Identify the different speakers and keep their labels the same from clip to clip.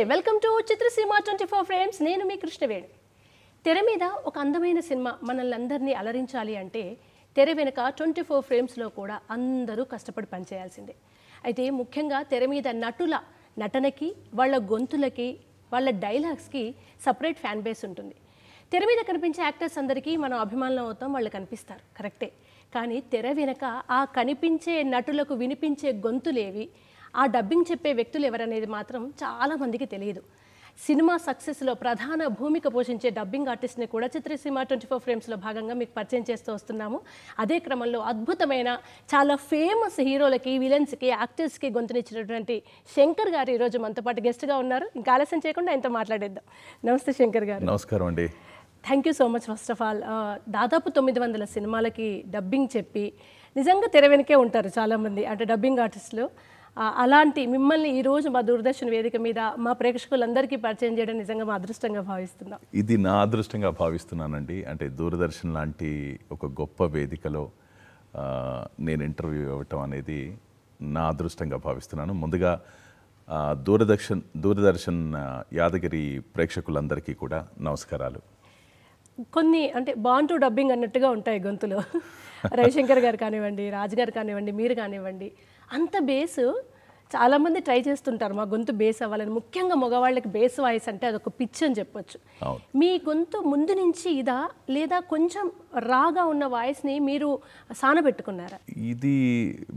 Speaker 1: Hey welcome to Chitraseema twenty four frames నేను మీ కృష్ణవేణి తెర మీద ఒక అందమైన సినిమా మనల్ని అందరినీ అలరించాలి అంటే తెర వెనుక ట్వంటీ ఫోర్ ఫ్రేమ్స్లో కూడా అందరూ కష్టపడి పనిచేయాల్సిందే అయితే ముఖ్యంగా తెర మీద నటుల నటనకి వాళ్ళ గొంతులకి వాళ్ళ డైలాగ్స్కి సపరేట్ ఫ్యాన్ బేస్ ఉంటుంది తెర మీద కనిపించే యాక్టర్స్ అందరికీ మనం అభిమానులు అవుతాం వాళ్ళు కనిపిస్తారు కరెక్టే కానీ తెర వెనుక ఆ కనిపించే నటులకు వినిపించే గొంతులేవి ఆ డబ్బింగ్ చెప్పే వ్యక్తులు ఎవరనేది మాత్రం చాలామందికి తెలియదు సినిమా సక్సెస్లో ప్రధాన భూమిక పోషించే డబ్బింగ్ ఆర్టిస్ట్ని కూడా చిత్రసీమ ట్వంటీ ఫోర్ ఫ్రేమ్స్లో భాగంగా మీకు పరిచయం చేస్తూ వస్తున్నాము అదే క్రమంలో అద్భుతమైన చాలా ఫేమస్ హీరోలకి విలన్స్కి యాక్టర్స్కి గొంతునిచ్చినటువంటి శంకర్ గారు ఈరోజు మనతో పాటు గెస్ట్గా ఉన్నారు ఇంకా ఆలస్యం చేయకుండా ఆయనతో మాట్లాడేద్దాం నమస్తే శంకర్ గారు నమస్కారం అండి thank you so much first of all దాదాపు తొమ్మిది వందల సినిమాలకి డబ్బింగ్ చెప్పి నిజంగా తెర వెనకే ఉంటారు చాలామంది అంటే డబ్బింగ్ ఆర్టిస్టులు అలాంటి మిమ్మల్ని ఈరోజు మా దూరదర్శన్ వేదిక మీద మా ప్రేక్షకులందరికీ పరిచయం చేయడం నిజంగా మా అదృష్టంగా భావిస్తున్నాం
Speaker 2: ఇది నా అదృష్టంగా భావిస్తున్నానండి అంటే దూరదర్శన్ లాంటి ఒక గొప్ప వేదికలో నేను ఇంటర్వ్యూ ఇవ్వటం అనేది నా అదృష్టంగా భావిస్తున్నాను ముందుగా దూరదర్శన్ దూరదర్శన్ యాదగిరి ప్రేక్షకులందరికీ కూడా నమస్కారాలు
Speaker 1: కొన్ని అంటే బాంటు డబ్బింగ్ అన్నట్టుగా ఉంటాయి గొంతులు రవిశంకర్ గారు కానివ్వండి గారు కానివ్వండి మీరు కానివ్వండి అంత బేస్ చాలామంది ట్రై చేస్తుంటారు మా గొంతు బేస్ అవ్వాలని ముఖ్యంగా మగవాళ్ళకి బేస్ వాయిస్ అంటే అదొక పిచ్ అని చెప్పొచ్చు మీ గొంతు ముందు నుంచి ఇదా లేదా కొంచెం రాగా ఉన్న వాయిస్ని మీరు సానబెట్టుకున్నారా
Speaker 2: ఇది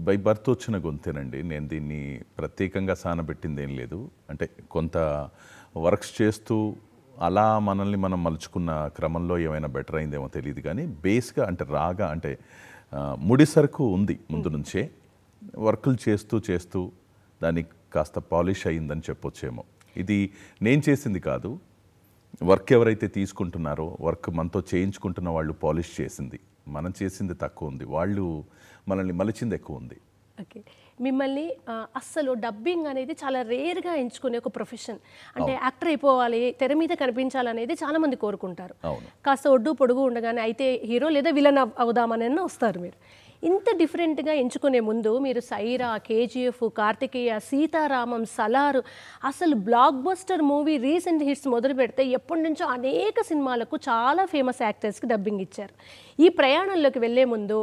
Speaker 2: బై బర్త్ వచ్చిన గొంతేనండి నేను దీన్ని ప్రత్యేకంగా సానబెట్టింది ఏం లేదు అంటే కొంత వర్క్స్ చేస్తూ అలా మనల్ని మనం మలుచుకున్న క్రమంలో ఏమైనా బెటర్ అయిందేమో తెలియదు కానీ బేస్గా అంటే రాగా అంటే ముడి సరుకు ఉంది ముందు hmm. నుంచే వర్కులు చేస్తూ చేస్తూ దానికి కాస్త పాలిష్ అయిందని చెప్పొచ్చేమో ఇది నేను చేసింది కాదు వర్క్ ఎవరైతే తీసుకుంటున్నారో వర్క్ మనతో చేయించుకుంటున్న వాళ్ళు పాలిష్ చేసింది మనం చేసింది తక్కువ ఉంది వాళ్ళు మనల్ని మలిచింది ఎక్కువ ఉంది
Speaker 1: ఓకే మిమ్మల్ని అస్సలు డబ్బింగ్ అనేది చాలా రేర్గా ఎంచుకునే ఒక ప్రొఫెషన్ అంటే యాక్టర్ అయిపోవాలి తెర మీద కనిపించాలనేది చాలామంది కోరుకుంటారు కాస్త ఒడ్డు పొడుగు ఉండగానే అయితే హీరో లేదా విలన్ అవుదామని వస్తారు మీరు ఇంత డిఫరెంట్గా ఎంచుకునే ముందు మీరు సైరా కేజీఎఫ్ కార్తికేయ సీతారామం సలారు అసలు blockbuster movie recent hits మొదలు పెడితే ఎప్పటి నుంచో అనేక సినిమాలకు చాలా ఫేమస్ యాక్టర్స్కి డబ్బింగ్ ఇచ్చారు ఈ ప్రయాణంలోకి వెళ్లే ముందు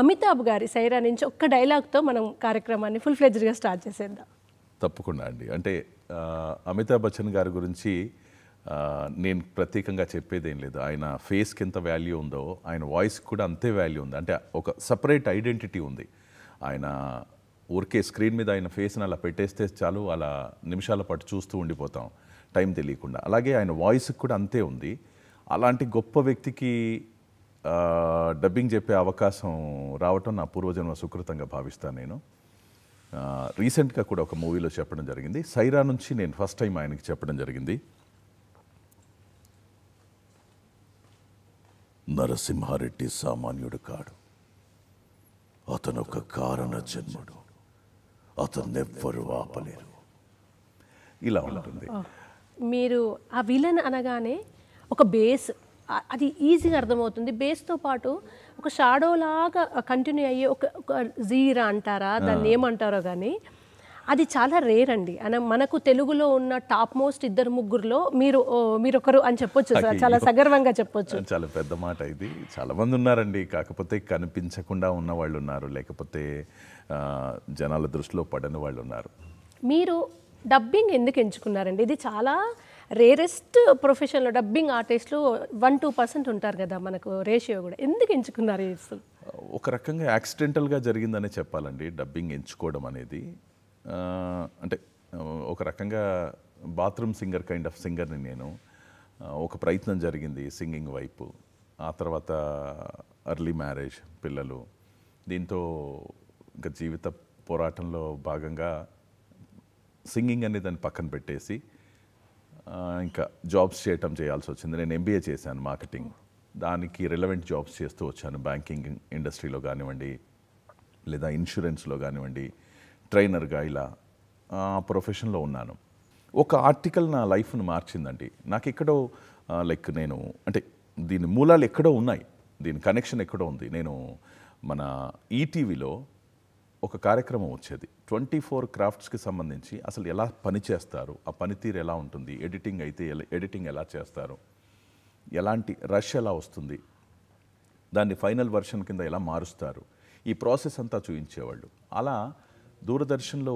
Speaker 1: అమితాబ్ గారి సైరా నుంచి ఒక్క డైలాగ్తో మనం కార్యక్రమాన్ని ఫుల్ ఫ్లెజ్డ్గా స్టార్ట్ చేసేద్దాం
Speaker 2: తప్పకుండా అండి అంటే అమితాబ్ బచ్చన్ గారి గురించి నేను ప్రత్యేకంగా చెప్పేది ఏం లేదు ఆయన ఫేస్కి ఎంత వాల్యూ ఉందో ఆయన వాయిస్ కూడా అంతే వాల్యూ ఉంది అంటే ఒక సపరేట్ ఐడెంటిటీ ఉంది ఆయన ఊరికే స్క్రీన్ మీద ఆయన ఫేస్ని అలా పెట్టేస్తే చాలు అలా నిమిషాల పాటు చూస్తూ ఉండిపోతాం టైం తెలియకుండా అలాగే ఆయన వాయిస్కి కూడా అంతే ఉంది అలాంటి గొప్ప వ్యక్తికి డబ్బింగ్ చెప్పే అవకాశం రావటం నా పూర్వజన్మ సుకృతంగా భావిస్తాను నేను రీసెంట్గా కూడా ఒక మూవీలో చెప్పడం జరిగింది సైరా నుంచి నేను ఫస్ట్ టైం ఆయనకి చెప్పడం జరిగింది నరసింహారెడ్డి సామాన్యుడు కాడు అతను ఒక కారణ జన్ముడు ఎవ్వరు ఆపలేరు ఇలా
Speaker 1: ఉంటుంది మీరు ఆ విలన్ అనగానే ఒక బేస్ అది ఈజీగా అర్థమవుతుంది బేస్తో పాటు ఒక షాడో లాగా కంటిన్యూ అయ్యే ఒక ఒక జీరా అంటారా దాన్ని ఏమంటారో కానీ అది చాలా రేర్ అండి మనకు తెలుగులో ఉన్న టాప్ మోస్ట్ ఇద్దరు ముగ్గురులో మీరు మీరొకరు అని చెప్పొచ్చు సార్ చాలా సగర్వంగా చెప్పొచ్చు చాలా
Speaker 2: పెద్ద మాట ఇది చాలా మంది ఉన్నారండి కాకపోతే కనిపించకుండా ఉన్న వాళ్ళు ఉన్నారు లేకపోతే జనాల దృష్టిలో పడని వాళ్ళు ఉన్నారు
Speaker 1: మీరు డబ్బింగ్ ఎందుకు ఎంచుకున్నారండి ఇది చాలా రేరెస్ట్ ప్రొఫెషన్లో డబ్బింగ్ ఆర్టిస్టులు వన్ టూ పర్సెంట్ ఉంటారు కదా మనకు రేషియో కూడా ఎందుకు ఎంచుకున్నారు
Speaker 2: ఒక రకంగా యాక్సిడెంటల్గా జరిగిందనే చెప్పాలండి డబ్బింగ్ ఎంచుకోవడం అనేది అంటే ఒక రకంగా బాత్రూమ్ సింగర్ కైండ్ ఆఫ్ సింగర్ని నేను ఒక ప్రయత్నం జరిగింది సింగింగ్ వైపు ఆ తర్వాత అర్లీ మ్యారేజ్ పిల్లలు దీంతో ఇంకా జీవిత పోరాటంలో భాగంగా సింగింగ్ అనేది దాన్ని పక్కన పెట్టేసి ఇంకా జాబ్స్ చేయటం చేయాల్సి వచ్చింది నేను ఎంబీఏ చేశాను మార్కెటింగ్ దానికి రిలవెంట్ జాబ్స్ చేస్తూ వచ్చాను బ్యాంకింగ్ ఇండస్ట్రీలో కానివ్వండి లేదా ఇన్సూరెన్స్లో కానివ్వండి ట్రైనర్గా ఇలా ప్రొఫెషన్లో ఉన్నాను ఒక ఆర్టికల్ నా లైఫ్ను మార్చిందండి నాకు ఎక్కడో లైక్ నేను అంటే దీని మూలాలు ఎక్కడో ఉన్నాయి దీని కనెక్షన్ ఎక్కడో ఉంది నేను మన ఈటీవీలో e ఒక కార్యక్రమం వచ్చేది ట్వంటీ ఫోర్ క్రాఫ్ట్స్కి సంబంధించి అసలు ఎలా పని చేస్తారు ఆ పనితీరు ఎలా ఉంటుంది ఎడిటింగ్ అయితే ఎడిటింగ్ ఎలా చేస్తారు ఎలాంటి రష్ ఎలా వస్తుంది దాన్ని ఫైనల్ వర్షన్ కింద ఎలా మారుస్తారు ఈ ప్రాసెస్ అంతా చూపించేవాళ్ళు అలా దూరదర్శన్లో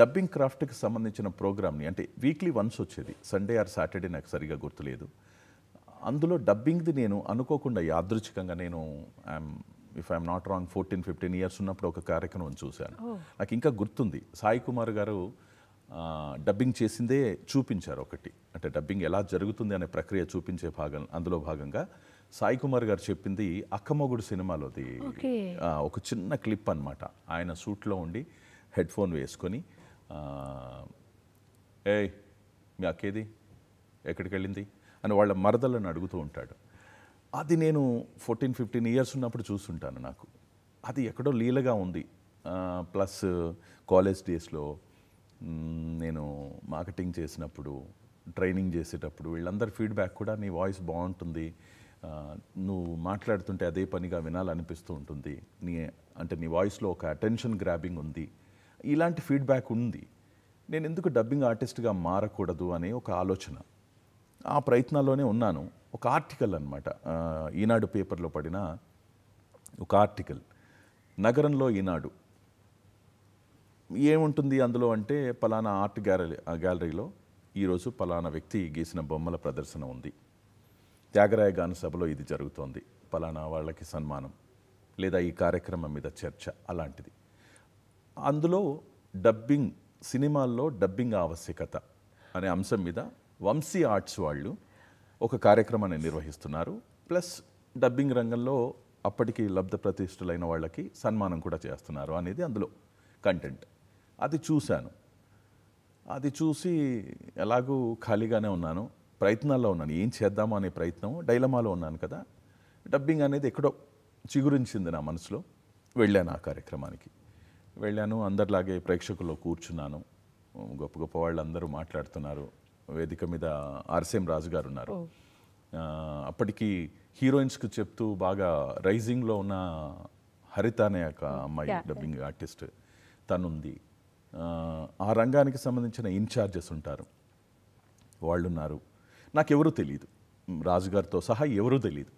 Speaker 2: డబ్బింగ్ క్రాఫ్ట్కి సంబంధించిన ప్రోగ్రామ్ని అంటే వీక్లీ వన్స్ వచ్చేది సండే ఆర్ సాటర్డే నాకు సరిగా గుర్తులేదు అందులో డబ్బింగ్ది నేను అనుకోకుండా యాదృచ్ఛికంగా నేను I'm if I'm not wrong fourteen fifteen years ఉన్నప్పుడు ఒక కార్యక్రమం చూశాను నాకు ఇంకా గుర్తుంది సాయి కుమార్ గారు డబ్బింగ్ చేసిందే చూపించారు ఒకటి అంటే డబ్బింగ్ ఎలా జరుగుతుంది అనే ప్రక్రియ చూపించే భాగం అందులో భాగంగా సాయి కుమార్ గారు చెప్పింది అక్కమొగుడు సినిమాలోది ఒక చిన్న క్లిప్ అనమాట ఆయన సూట్లో ఉండి హెడ్ ఫోన్ వేసుకొని ఏ మీ అక్కేది ఎక్కడికి వెళ్ళింది అని వాళ్ళ మరదలను అడుగుతూ ఉంటాడు అది నేను ఫోర్టీన్ ఫిఫ్టీన్ ఇయర్స్ ఉన్నప్పుడు చూస్తుంటాను నాకు అది ఎక్కడో లీలగా ఉంది ప్లస్ కాలేజ్ డేస్లో నేను మార్కెటింగ్ చేసినప్పుడు ట్రైనింగ్ చేసేటప్పుడు వీళ్ళందరి ఫీడ్బ్యాక్ కూడా నీ వాయిస్ బాగుంటుంది నువ్వు మాట్లాడుతుంటే అదే పనిగా వినాలనిపిస్తూ ఉంటుంది నీ అంటే నీ వాయిస్లో ఒక అటెన్షన్ గ్రాబింగ్ ఉంది ఇలాంటి ఫీడ్బ్యాక్ ఉంది నేను ఎందుకు డబ్బింగ్ ఆర్టిస్ట్గా మారకూడదు అనే ఒక ఆలోచన ఆ ప్రయత్నాల్లోనే ఉన్నాను ఒక ఆర్టికల్ అనమాట ఈనాడు పేపర్లో పడిన ఒక ఆర్టికల్ నగరంలో ఈనాడు ఏముంటుంది అందులో అంటే పలానా ఆర్ట్ గ్యాలరీ గ్యాలరీలో ఈరోజు పలానా వ్యక్తి గీసిన బొమ్మల ప్రదర్శన ఉంది త్యాగరాయ గాన సభలో ఇది జరుగుతోంది పలానా వాళ్ళకి సన్మానం లేదా ఈ కార్యక్రమం మీద చర్చ అలాంటిది అందులో డబ్బింగ్ సినిమాల్లో డబ్బింగ్ ఆవశ్యకత అనే అంశం మీద వంశీ ఆర్ట్స్ వాళ్ళు ఒక కార్యక్రమాన్ని నిర్వహిస్తున్నారు ప్లస్ డబ్బింగ్ రంగంలో అప్పటికి లబ్ధ ప్రతిష్ఠులైన వాళ్ళకి సన్మానం కూడా చేస్తున్నారు అనేది అందులో కంటెంట్ అది చూశాను అది చూసి ఎలాగూ ఖాళీగానే ఉన్నాను ప్రయత్నాల్లో ఉన్నాను ఏం చేద్దామో అనే ప్రయత్నం డైలమాలో ఉన్నాను కదా డబ్బింగ్ అనేది ఎక్కడో చిగురించింది నా మనసులో వెళ్ళాను ఆ కార్యక్రమానికి వెళ్ళాను అందరిలాగే ప్రేక్షకుల్లో కూర్చున్నాను గొప్ప గొప్ప వాళ్ళు అందరూ మాట్లాడుతున్నారు వేదిక మీద ఆర్సీఎం రాజు గారు ఉన్నారు అప్పటికి హీరోయిన్స్కు చెప్తూ బాగా రైజింగ్లో ఉన్న హరిత అనే ఒక అమ్మాయి డబ్బింగ్ ఆర్టిస్ట్ తనుంది ఆ రంగానికి సంబంధించిన ఇన్ఛార్జెస్ ఉంటారు వాళ్ళున్నారు నాకెవరూ తెలియదు రాజుగారితో సహా ఎవరూ తెలియదు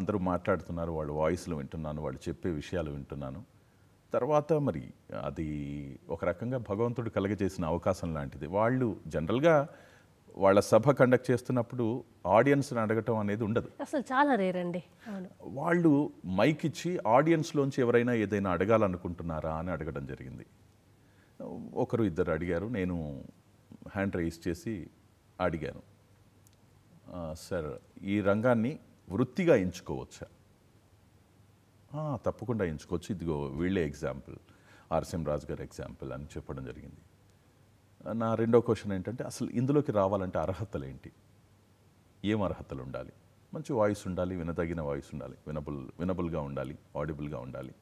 Speaker 2: అందరూ మాట్లాడుతున్నారు వాళ్ళ వాయిస్లు వింటున్నాను వాళ్ళు చెప్పే విషయాలు వింటున్నాను తర్వాత మరి అది ఒక రకంగా భగవంతుడు కలగజేసిన అవకాశం లాంటిది వాళ్ళు జనరల్గా వాళ్ళ సభ కండక్ట్ చేస్తున్నప్పుడు ఆడియన్స్ని అడగటం అనేది ఉండదు
Speaker 1: అసలు చాలా రేరండి
Speaker 2: వాళ్ళు మైక్ ఇచ్చి ఆడియన్స్లోంచి ఎవరైనా ఏదైనా అడగాలనుకుంటున్నారా అని అడగడం జరిగింది ఒకరు ఇద్దరు అడిగారు నేను హ్యాండ్ రైజ్ చేసి అడిగాను సార్ ఈ రంగాన్ని వృత్తిగా ఎంచుకోవచ్చా తప్పకుండా ఎంచుకోవచ్చు ఇదిగో వీళ్ళే ఎగ్జాంపుల్ ఆర్సీఎం రాజు గారు ఎగ్జాంపుల్ అని చెప్పడం జరిగింది నా రెండో క్వశ్చన్ ఏంటంటే అసలు ఇందులోకి రావాలంటే అర్హతలు ఏంటి ఏం అర్హతలు ఉండాలి మంచి వాయిస్ ఉండాలి వినదగిన వాయిస్ ఉండాలి వినబుల్ వినబుల్గా ఉండాలి ఆడిబుల్గా ఉండాలి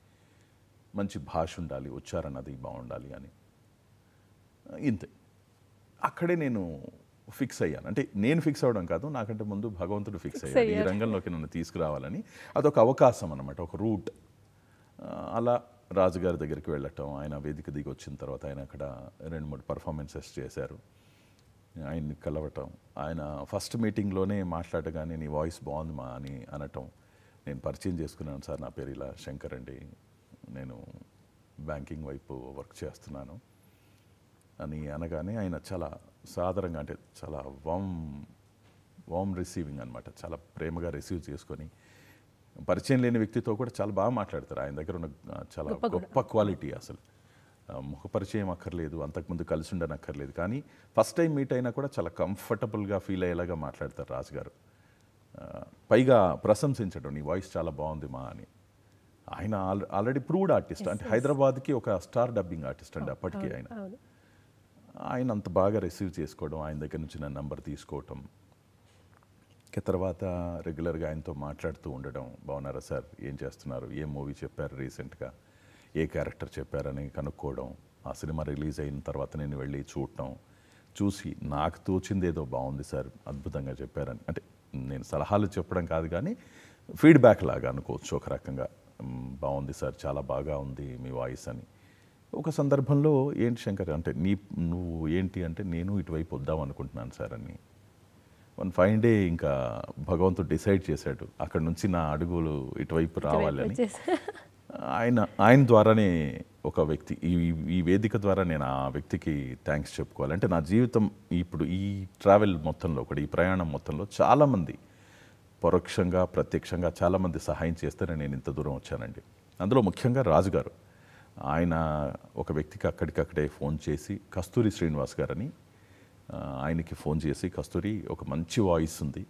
Speaker 2: మంచి భాష ఉండాలి ఉచ్చారణ అది బాగుండాలి అని ఇంతే అక్కడే నేను ఫిక్స్ అయ్యాను అంటే నేను ఫిక్స్ అవ్వడం కాదు నాకంటే ముందు భగవంతుడు ఫిక్స్ అయ్యాడు ఈ రంగంలోకి నన్ను తీసుకురావాలని అదొక అవకాశం అనమాట ఒక రూట్ అలా రాజుగారి దగ్గరికి వెళ్ళటం ఆయన వేదిక దిగి వచ్చిన తర్వాత ఆయన అక్కడ రెండు మూడు పర్ఫార్మెన్సెస్ చేశారు ఆయన్ని కలవటం ఆయన ఫస్ట్ మీటింగ్లోనే మాట్లాడగానే నీ వాయిస్ బాగుంది మా అని అనటం నేను పరిచయం చేసుకున్నాను సార్ నా పేరు ఇలా శంకర్ అండి నేను బ్యాంకింగ్ వైపు వర్క్ చేస్తున్నాను అని అనగానే ఆయన చాలా సాధారణంగా అంటే చాలా వామ్ వామ్ రిసీవింగ్ అనమాట చాలా ప్రేమగా రిసీవ్ చేసుకొని పరిచయం లేని వ్యక్తితో కూడా చాలా బాగా మాట్లాడతారు ఆయన దగ్గర ఉన్న చాలా గొప్ప క్వాలిటీ అసలు ముఖ పరిచయం అక్కర్లేదు అంతకుముందు కలిసి ఉండనక్కర్లేదు కానీ ఫస్ట్ టైం మీట్ అయినా కూడా చాలా కంఫర్టబుల్గా ఫీల్ అయ్యేలాగా మాట్లాడతారు రాజుగారు పైగా ప్రశంసించడం నీ వాయిస్ చాలా బాగుంది మా అని ఆయన ఆల్రెడీ ప్రూవ్డ్ ఆర్టిస్ట్ అంటే హైదరాబాద్కి ఒక స్టార్ డబ్బింగ్ ఆర్టిస్ట్ అండి అప్పటికే ఆయన ఆయన అంత బాగా రిసీవ్ చేసుకోవడం ఆయన దగ్గర నుంచి నా నంబర్ తీసుకోవటం ఇక తర్వాత రెగ్యులర్గా ఆయనతో మాట్లాడుతూ ఉండడం బాగున్నారా సార్ ఏం చేస్తున్నారు ఏ మూవీ చెప్పారు రీసెంట్గా ఏ క్యారెక్టర్ చెప్పారని కనుక్కోవడం ఆ సినిమా రిలీజ్ అయిన తర్వాత నేను వెళ్ళి చూడటం చూసి నాకు తోచింది ఏదో బాగుంది సార్ అద్భుతంగా చెప్పారని అంటే నేను సలహాలు చెప్పడం కాదు కానీ ఫీడ్బ్యాక్ లాగా అనుకోవచ్చు ఒక రకంగా బాగుంది సార్ చాలా బాగా ఉంది మీ వాయిస్ అని ఒక సందర్భంలో ఏంటి శంకర్ అంటే నీ నువ్వు ఏంటి అంటే నేను ఇటువైపు వద్దాం అనుకుంటున్నాను సార్ అని వన్ ఫైన్ డే ఇంకా భగవంతుడు డిసైడ్ చేశాడు అక్కడ నుంచి నా అడుగులు ఇటువైపు రావాలని ఆయన ఆయన ద్వారానే ఒక వ్యక్తి ఈ ఈ వేదిక ద్వారా నేను ఆ వ్యక్తికి థ్యాంక్స్ చెప్పుకోవాలి అంటే నా జీవితం ఇప్పుడు ఈ ట్రావెల్ మొత్తంలో ఒకటి ఈ ప్రయాణం మొత్తంలో చాలామంది పరోక్షంగా ప్రత్యక్షంగా చాలామంది సహాయం చేస్తేనే నేను ఇంత దూరం వచ్చానండి అందులో ముఖ్యంగా రాజుగారు ఆయన ఒక వ్యక్తికి అక్కడికక్కడే ఫోన్ చేసి కస్తూరి శ్రీనివాస్ గారని ఆయనకి ఫోన్ చేసి కస్తూరి ఒక మంచి వాయిస్ ఉంది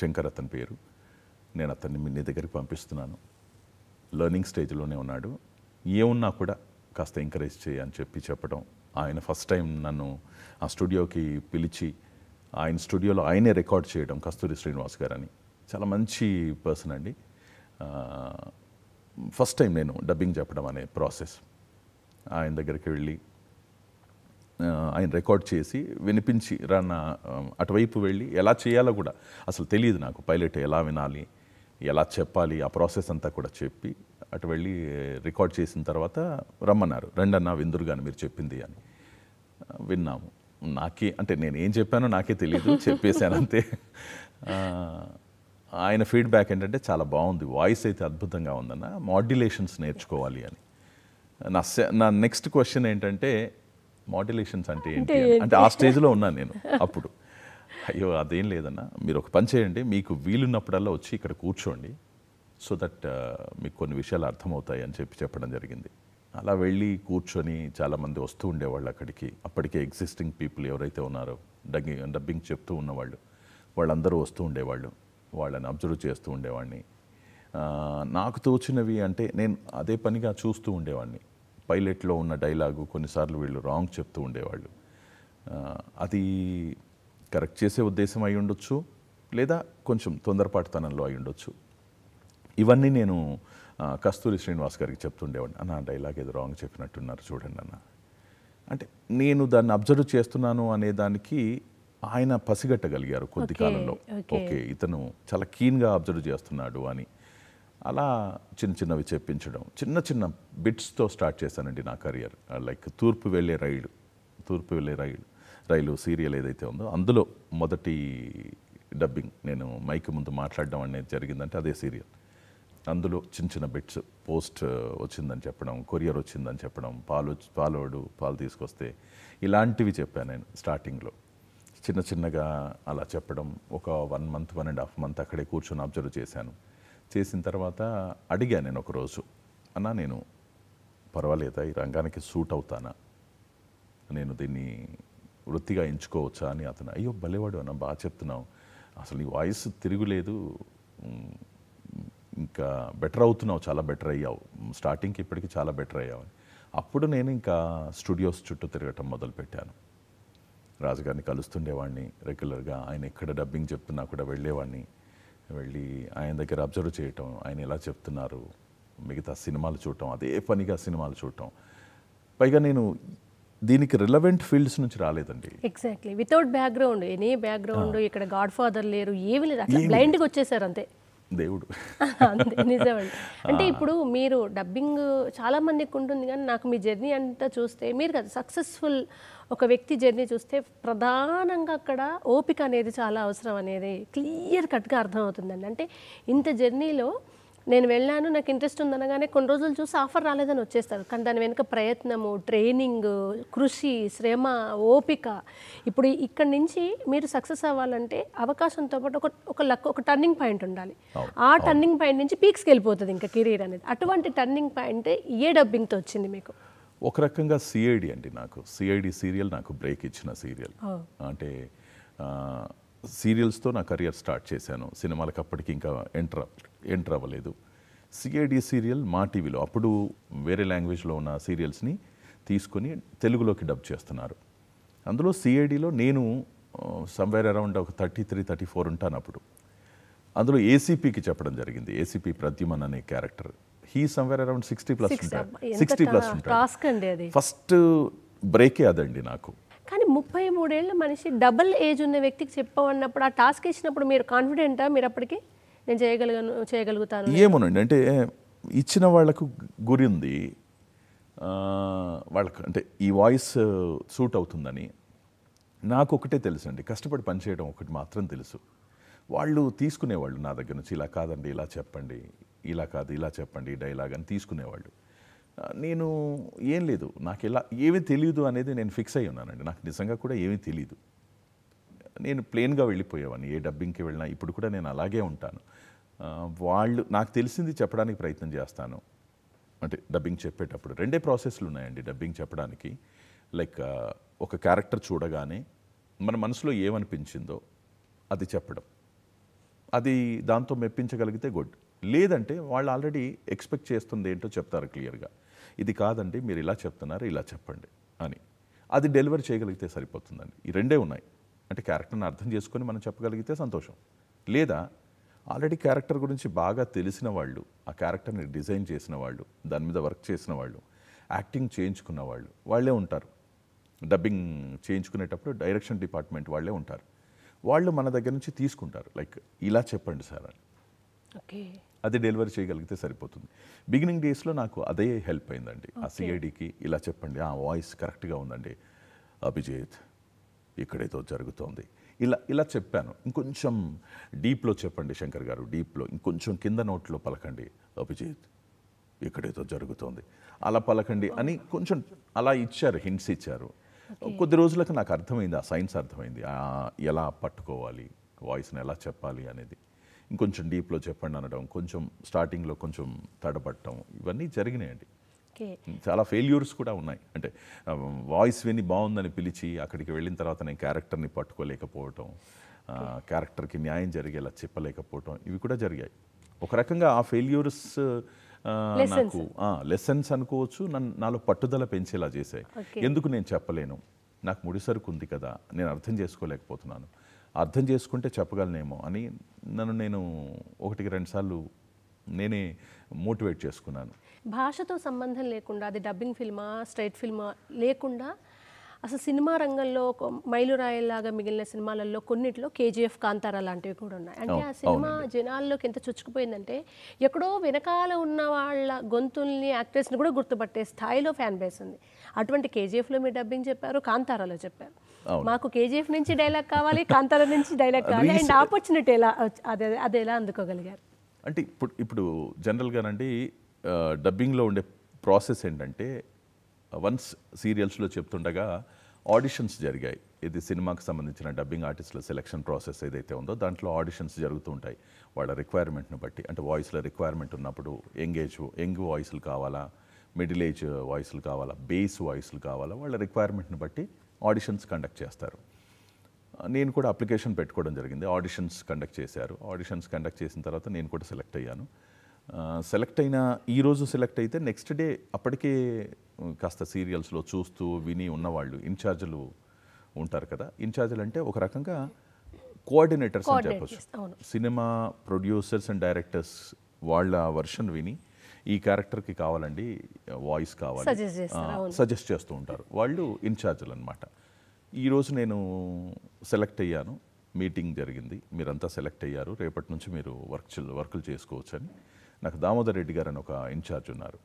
Speaker 2: శంకర్ అతని పేరు నేను అతన్ని నీ దగ్గరికి పంపిస్తున్నాను లెర్నింగ్ స్టేజ్లోనే ఉన్నాడు ఏమున్నా కూడా కాస్త ఎంకరేజ్ చేయి అని చెప్పి చెప్పడం ఆయన ఫస్ట్ టైం నన్ను ఆ స్టూడియోకి పిలిచి ఆయన స్టూడియోలో ఆయనే రికార్డ్ చేయడం కస్తూరి శ్రీనివాస్ గారని చాలా మంచి పర్సన్ అండి ఫస్ట్ టైం నేను డబ్బింగ్ చెప్పడం అనే ప్రాసెస్ ఆయన దగ్గరికి వెళ్ళి ఆయన రికార్డ్ చేసి వినిపించి రాన్న అటువైపు వెళ్ళి ఎలా చేయాలో కూడా అసలు తెలియదు నాకు పైలట్ ఎలా వినాలి ఎలా చెప్పాలి ఆ ప్రాసెస్ అంతా కూడా చెప్పి అటు వెళ్ళి రికార్డ్ చేసిన తర్వాత రమ్మన్నారు రెండన్నా విందురు కానీ మీరు చెప్పింది అని విన్నాము నాకే అంటే నేను ఏం చెప్పానో నాకే తెలియదు చెప్పేశాను అంతే ఆయన ఫీడ్బ్యాక్ ఏంటంటే చాలా బాగుంది వాయిస్ అయితే అద్భుతంగా ఉందన్న మాడ్యులేషన్స్ నేర్చుకోవాలి అని నా నా నెక్స్ట్ క్వశ్చన్ ఏంటంటే మాడ్యులేషన్స్ అంటే ఏంటి అంటే ఆ స్టేజ్లో ఉన్నాను నేను అప్పుడు అయ్యో అదేం లేదన్న మీరు ఒక పని చేయండి మీకు వీలున్నప్పుడల్లా వచ్చి ఇక్కడ కూర్చోండి సో దట్ మీకు కొన్ని విషయాలు అర్థమవుతాయి అని చెప్పి చెప్పడం జరిగింది అలా వెళ్ళి కూర్చొని చాలామంది వస్తూ ఉండేవాళ్ళు అక్కడికి అప్పటికే ఎగ్జిస్టింగ్ పీపుల్ ఎవరైతే ఉన్నారో డగ్గింగ్ డబ్బింగ్ చెప్తూ ఉన్నవాళ్ళు వాళ్ళందరూ వస్తూ ఉండేవాళ్ళు వాళ్ళని అబ్జర్వ్ చేస్తూ ఉండేవాడిని నాకు తోచినవి అంటే నేను అదే పనిగా చూస్తూ ఉండేవాడిని పైలట్లో ఉన్న డైలాగు కొన్నిసార్లు వీళ్ళు రాంగ్ చెప్తూ ఉండేవాళ్ళు అది కరెక్ట్ చేసే ఉద్దేశం అయి ఉండొచ్చు లేదా కొంచెం తొందరపాటుతనంలో అయి ఉండొచ్చు ఇవన్నీ నేను కస్తూరి శ్రీనివాస్ గారికి చెప్తుండేవాడిని అన్న డైలాగ్ ఏదో రాంగ్ చెప్పినట్టున్నారు చూడండి అన్న అంటే నేను దాన్ని అబ్జర్వ్ చేస్తున్నాను అనే దానికి ఆయన పసిగట్టగలిగారు కొద్ది కాలంలో ఓకే ఇతను చాలా కీన్గా అబ్జర్వ్ చేస్తున్నాడు అని అలా చిన్న చిన్నవి చెప్పించడం చిన్న చిన్న బిట్స్తో స్టార్ట్ చేశానండి నా కెరియర్ లైక్ తూర్పు వెళ్ళే రైలు తూర్పు వెళ్ళే రైలు రైలు సీరియల్ ఏదైతే ఉందో అందులో మొదటి డబ్బింగ్ నేను మైక్ ముందు మాట్లాడడం అనేది జరిగిందంటే అదే సీరియల్ అందులో చిన్న చిన్న బిట్స్ పోస్ట్ వచ్చిందని చెప్పడం కొరియర్ వచ్చిందని చెప్పడం పాలు పాలోడు పాలు తీసుకొస్తే ఇలాంటివి చెప్పాను నేను స్టార్టింగ్లో చిన్న చిన్నగా అలా చెప్పడం ఒక one month one and half month అక్కడే కూర్చొని అబ్జర్వ్ చేశాను చేసిన తర్వాత అడిగాను నేను ఒకరోజు అన్నా నేను పర్వాలేదా ఈ రంగానికి సూట్ అవుతానా నేను దీన్ని వృత్తిగా ఎంచుకోవచ్చా అని అతను అయ్యో భలేవాడు అన్న బాగా చెప్తున్నావు అసలు నీ వాయిస్ తిరుగులేదు ఇంకా బెటర్ అవుతున్నావు చాలా బెటర్ అయ్యావు స్టార్టింగ్కి ఇప్పటికి చాలా బెటర్ అయ్యావు అప్పుడు నేను ఇంకా స్టూడియోస్ చుట్టూ తిరగటం మొదలుపెట్టాను రాజుగారిని కలుస్తుండేవాడిని రెగ్యులర్గా ఆయన ఎక్కడ డబ్బింగ్ చెప్తున్నా కూడా వెళ్ళేవాడిని వెళ్ళి ఆయన దగ్గర అబ్జర్వ్ చేయటం ఆయన ఎలా చెప్తున్నారు మిగతా సినిమాలు చూడటం అదే పనిగా సినిమాలు చూడటం పైగా నేను దీనికి రిలవెంట్ ఫీల్డ్స్ నుంచి రాలేదండి
Speaker 1: exactly without background any background ఇక్కడ గాడ్ ఫాదర్ లేరు ఏమి లేదు బ్లైండ్గా వచ్చేసారు అంతే దేవుడు నిజమండి అంటే ఇప్పుడు మీరు డబ్బింగ్ చాలా మందికి ఉంటుంది కానీ నాకు మీ జర్నీ అంతా చూస్తే మీరు కదా సక్సెస్ఫుల్ ఒక వ్యక్తి జర్నీ చూస్తే ప్రధానంగా అక్కడ ఓపిక అనేది చాలా అవసరం అనేది క్లియర్ కట్గా అర్థమవుతుందండి అంటే ఇంత జర్నీలో నేను వెళ్ళాను నాకు ఇంట్రెస్ట్ ఉందనగానే కొన్ని రోజులు చూసి ఆఫర్ రాలేదని వచ్చేస్తారు కానీ దాని వెనుక ప్రయత్నము ట్రైనింగ్ కృషి శ్రమ ఓపిక ఇప్పుడు ఇక్కడి నుంచి మీరు సక్సెస్ అవ్వాలంటే అవకాశంతో పాటు ఒక లక్ ఒక టర్నింగ్ పాయింట్ ఉండాలి ఆ టర్నింగ్ పాయింట్ నుంచి పీక్స్కి వెళ్ళిపోతుంది ఇంకా కెరీర్ అనేది అటువంటి టర్నింగ్ పాయింట్ ఏ డబ్బింగ్తో వచ్చింది మీకు
Speaker 2: ఒక రకంగా సిఐడి అండి నాకు సిఐడి సీరియల్ నాకు బ్రేక్ ఇచ్చిన సీరియల్ అంటే సీరియల్స్తో నా కెరియర్ స్టార్ట్ చేశాను సినిమాలకు అప్పటికి ఇంకా ఎంటర్ ఎంటర్ అవ్వలేదు సిఐడి సీరియల్ మా టీవీలో అప్పుడు వేరే లాంగ్వేజ్లో ఉన్న సీరియల్స్ని తీసుకొని తెలుగులోకి డబ్ చేస్తున్నారు అందులో సిఐడిలో నేను సమ్వేర్ అరౌండ్ ఒక థర్టీ త్రీ థర్టీ ఫోర్ ఉంటాను అప్పుడు అందులో ఏసీపీకి చెప్పడం జరిగింది ఏసీపీ ప్రద్యుమన్ అనే character he somewhere around sixty plus ఉంటాడు సిక్స్టీ ప్లస్
Speaker 1: ఉంటాడు
Speaker 2: ఫస్ట్ బ్రేకే అదండి నాకు
Speaker 1: కానీ ముప్పై మూడేళ్ళ మనిషి డబల్ ఏజ్ ఉన్న వ్యక్తికి చెప్పమన్నప్పుడు ఆ టాస్క్ ఇచ్చినప్పుడు మీరు కాన్ఫిడెంటా మీరు అప్పటికి నేను చేయగలిగాను చేయగలుగుతాను ఏమోనండి
Speaker 2: అంటే ఇచ్చిన వాళ్ళకు గురి ఉంది వాళ్ళకు అంటే ఈ వాయిస్ సూట్ అవుతుందని నాకు ఒకటే తెలుసు అండి కష్టపడి పనిచేయడం ఒకటి మాత్రం తెలుసు వాళ్ళు తీసుకునేవాళ్ళు నా దగ్గర నుంచి ఇలా కాదండి ఇలా చెప్పండి ఇలా కాదు ఇలా చెప్పండి డైలాగ్ అని తీసుకునేవాళ్ళు నేను ఏం లేదు నాకు ఇలా ఏమీ తెలియదు అనేది నేను ఫిక్స్ అయి ఉన్నానండి నాకు నిజంగా కూడా ఏమీ తెలియదు నేను ప్లేన్గా వెళ్ళిపోయేవాడిని ఏ డబ్బింగ్కి వెళ్ళినా ఇప్పుడు కూడా నేను అలాగే ఉంటాను వాళ్ళు నాకు తెలిసింది చెప్పడానికి ప్రయత్నం చేస్తాను అంటే డబ్బింగ్ చెప్పేటప్పుడు రెండే ప్రాసెస్లు ఉన్నాయండి డబ్బింగ్ చెప్పడానికి లైక్ ఒక క్యారెక్టర్ చూడగానే మన మనసులో ఏమనిపించిందో అది చెప్పడం అది దాంతో మెప్పించగలిగితే గుడ్ లేదంటే వాళ్ళు ఆల్రెడీ ఎక్స్పెక్ట్ చేస్తుంది ఏంటో చెప్తారు క్లియర్గా ఇది కాదండి మీరు ఇలా చెప్తున్నారు ఇలా చెప్పండి అని అది డెలివర్ చేయగలిగితే సరిపోతుందండి ఈ రెండే ఉన్నాయి అంటే క్యారెక్టర్ని అర్థం చేసుకొని మనం చెప్పగలిగితే సంతోషం లేదా ఆల్రెడీ క్యారెక్టర్ గురించి బాగా తెలిసిన వాళ్ళు ఆ క్యారెక్టర్ని డిజైన్ చేసిన వాళ్ళు దాని మీద వర్క్ చేసిన వాళ్ళు యాక్టింగ్ చేయించుకున్న వాళ్ళు వాళ్ళే ఉంటారు డబ్బింగ్ చేయించుకునేటప్పుడు డైరెక్షన్ డిపార్ట్మెంట్ వాళ్ళే ఉంటారు వాళ్ళు మన దగ్గర నుంచి తీసుకుంటారు లైక్ ఇలా చెప్పండి సార్ అని ఓకే అది డెలివరీ చేయగలిగితే సరిపోతుంది బిగినింగ్ డేస్లో నాకు అదే హెల్ప్ అయిందండి ఆ సిఐడికి ఇలా చెప్పండి ఆ వాయిస్ కరెక్ట్గా ఉందండి అభిజిత్ ఇక్కడేదో జరుగుతోంది ఇలా ఇలా చెప్పాను ఇంకొంచెం డీప్లో చెప్పండి శంకర్ గారు డీప్లో ఇంకొంచెం కింద నోట్లో పలకండి అభిజిత్ ఇక్కడేదో జరుగుతోంది అలా పలకండి అని కొంచెం అలా ఇచ్చారు హింట్స్ ఇచ్చారు కొద్ది రోజులకు నాకు అర్థమైంది ఆ సైన్స్ అర్థమైంది ఎలా పట్టుకోవాలి వాయిస్ని ఎలా చెప్పాలి అనేది ఇంకొంచెం డీప్లో చెప్పండి అనడం కొంచెం స్టార్టింగ్లో కొంచెం తడబట్టడం ఇవన్నీ జరిగినాయండి చాలా ఫెయిల్యూర్స్ కూడా ఉన్నాయి అంటే వాయిస్ విని బాగుందని పిలిచి అక్కడికి వెళ్ళిన తర్వాత నేను క్యారెక్టర్ని పట్టుకోలేకపోవటం క్యారెక్టర్కి న్యాయం జరిగేలా చెప్పలేకపోవటం ఇవి కూడా జరిగాయి ఒక రకంగా ఆ ఫెయిల్యూర్స్ నాకు లెసన్స్ అనుకోవచ్చు నన్ను నాలో పట్టుదల పెంచేలా చేశాయి ఎందుకు నేను చెప్పలేను నాకు ముడిసరుకు ఉంది కదా నేను అర్థం చేసుకోలేకపోతున్నాను అర్థం చేసుకుంటే చెప్పగలనేమో అని నన్ను నేను ఒకటికి రెండుసార్లు నేనే మోటివేట్ చేసుకున్నాను
Speaker 1: భాషతో సంబంధం లేకుండా అది డబ్బింగ్ ఫిల్మా స్ట్రైట్ ఫిల్మా లేకుండా అసలు సినిమా రంగంలో మైలురాయల్లాగా మిగిలిన సినిమాలలో కొన్నిట్లో కేజీఎఫ్ కాంతారా లాంటివి కూడా ఉన్నాయి అంటే ఆ సినిమా జనాల్లోకి ఎంత చొచ్చుకుపోయిందంటే ఎక్కడో వెనకాల ఉన్న వాళ్ళ గొంతుల్ని యాక్టర్స్ని కూడా గుర్తుపట్టే స్థాయిలో ఫ్యాన్ బేస్ ఉంది అటువంటి కేజీఎఫ్లో మీరు డబ్బింగ్ చెప్పారు కాంతారాలో చెప్పారు మాకు కేజీఎఫ్ నుంచి డైలాగ్ కావాలి కాంతారా నుంచి డైలాగ్ కావాలి అండ్ ఆపర్చునిటీ ఎలా అదే అది ఎలా అందుకోగలిగారు
Speaker 2: అంటే ఇప్పుడు ఇప్పుడు జనరల్గానండి డబ్బింగ్లో ఉండే ప్రాసెస్ ఏంటంటే వన్స్ సీరియల్స్లో చెప్తుండగా ఆడిషన్స్ జరిగాయి ఇది సినిమాకి సంబంధించిన డబ్బింగ్ ఆర్టిస్టుల సెలక్షన్ ప్రాసెస్ ఏదైతే ఉందో దాంట్లో ఆడిషన్స్ జరుగుతుంటాయి వాళ్ళ రిక్వైర్మెంట్ని బట్టి అంటే వాయిస్ల రిక్వైర్మెంట్ ఉన్నప్పుడు ఎంగేజ్ యంగ్ వాయిస్లు కావాలా మిడిల్ ఏజ్ వాయిస్లు కావాలా బేస్ వాయిస్లు కావాలా వాళ్ళ రిక్వైర్మెంట్ని బట్టి ఆడిషన్స్ కండక్ట్ చేస్తారు నేను కూడా అప్లికేషన్ పెట్టుకోవడం జరిగింది ఆడిషన్స్ కండక్ట్ చేశారు ఆడిషన్స్ కండక్ట్ చేసిన తర్వాత నేను కూడా సెలెక్ట్ అయ్యాను సెలెక్ట్ అయిన ఈరోజు సెలెక్ట్ అయితే నెక్స్ట్ డే అప్పటికే కాస్త సీరియల్స్లో చూస్తూ విని ఉన్నవాళ్ళు ఇన్ఛార్జీలు ఉంటారు కదా ఇన్ఛార్జీలు అంటే ఒక రకంగా కోఆర్డినేటర్స్ అని చెప్పచ్చు సినిమా ప్రొడ్యూసర్స్ అండ్ డైరెక్టర్స్ వాళ్ళ వర్షన్ విని ఈ క్యారెక్టర్కి కావాలండి వాయిస్ కావాలి సజెస్ట్ చేస్తూ ఉంటారు వాళ్ళు ఇన్ఛార్జీలు అనమాట ఈరోజు నేను సెలెక్ట్ అయ్యాను మీటింగ్ జరిగింది మీరంతా సెలెక్ట్ అయ్యారు రేపటి నుంచి మీరు వర్క్ వర్కులు చేసుకోవచ్చు అని నాకు దామోదర్ రెడ్డి గారు అని ఒక ఇన్ఛార్జ్ ఉన్నారు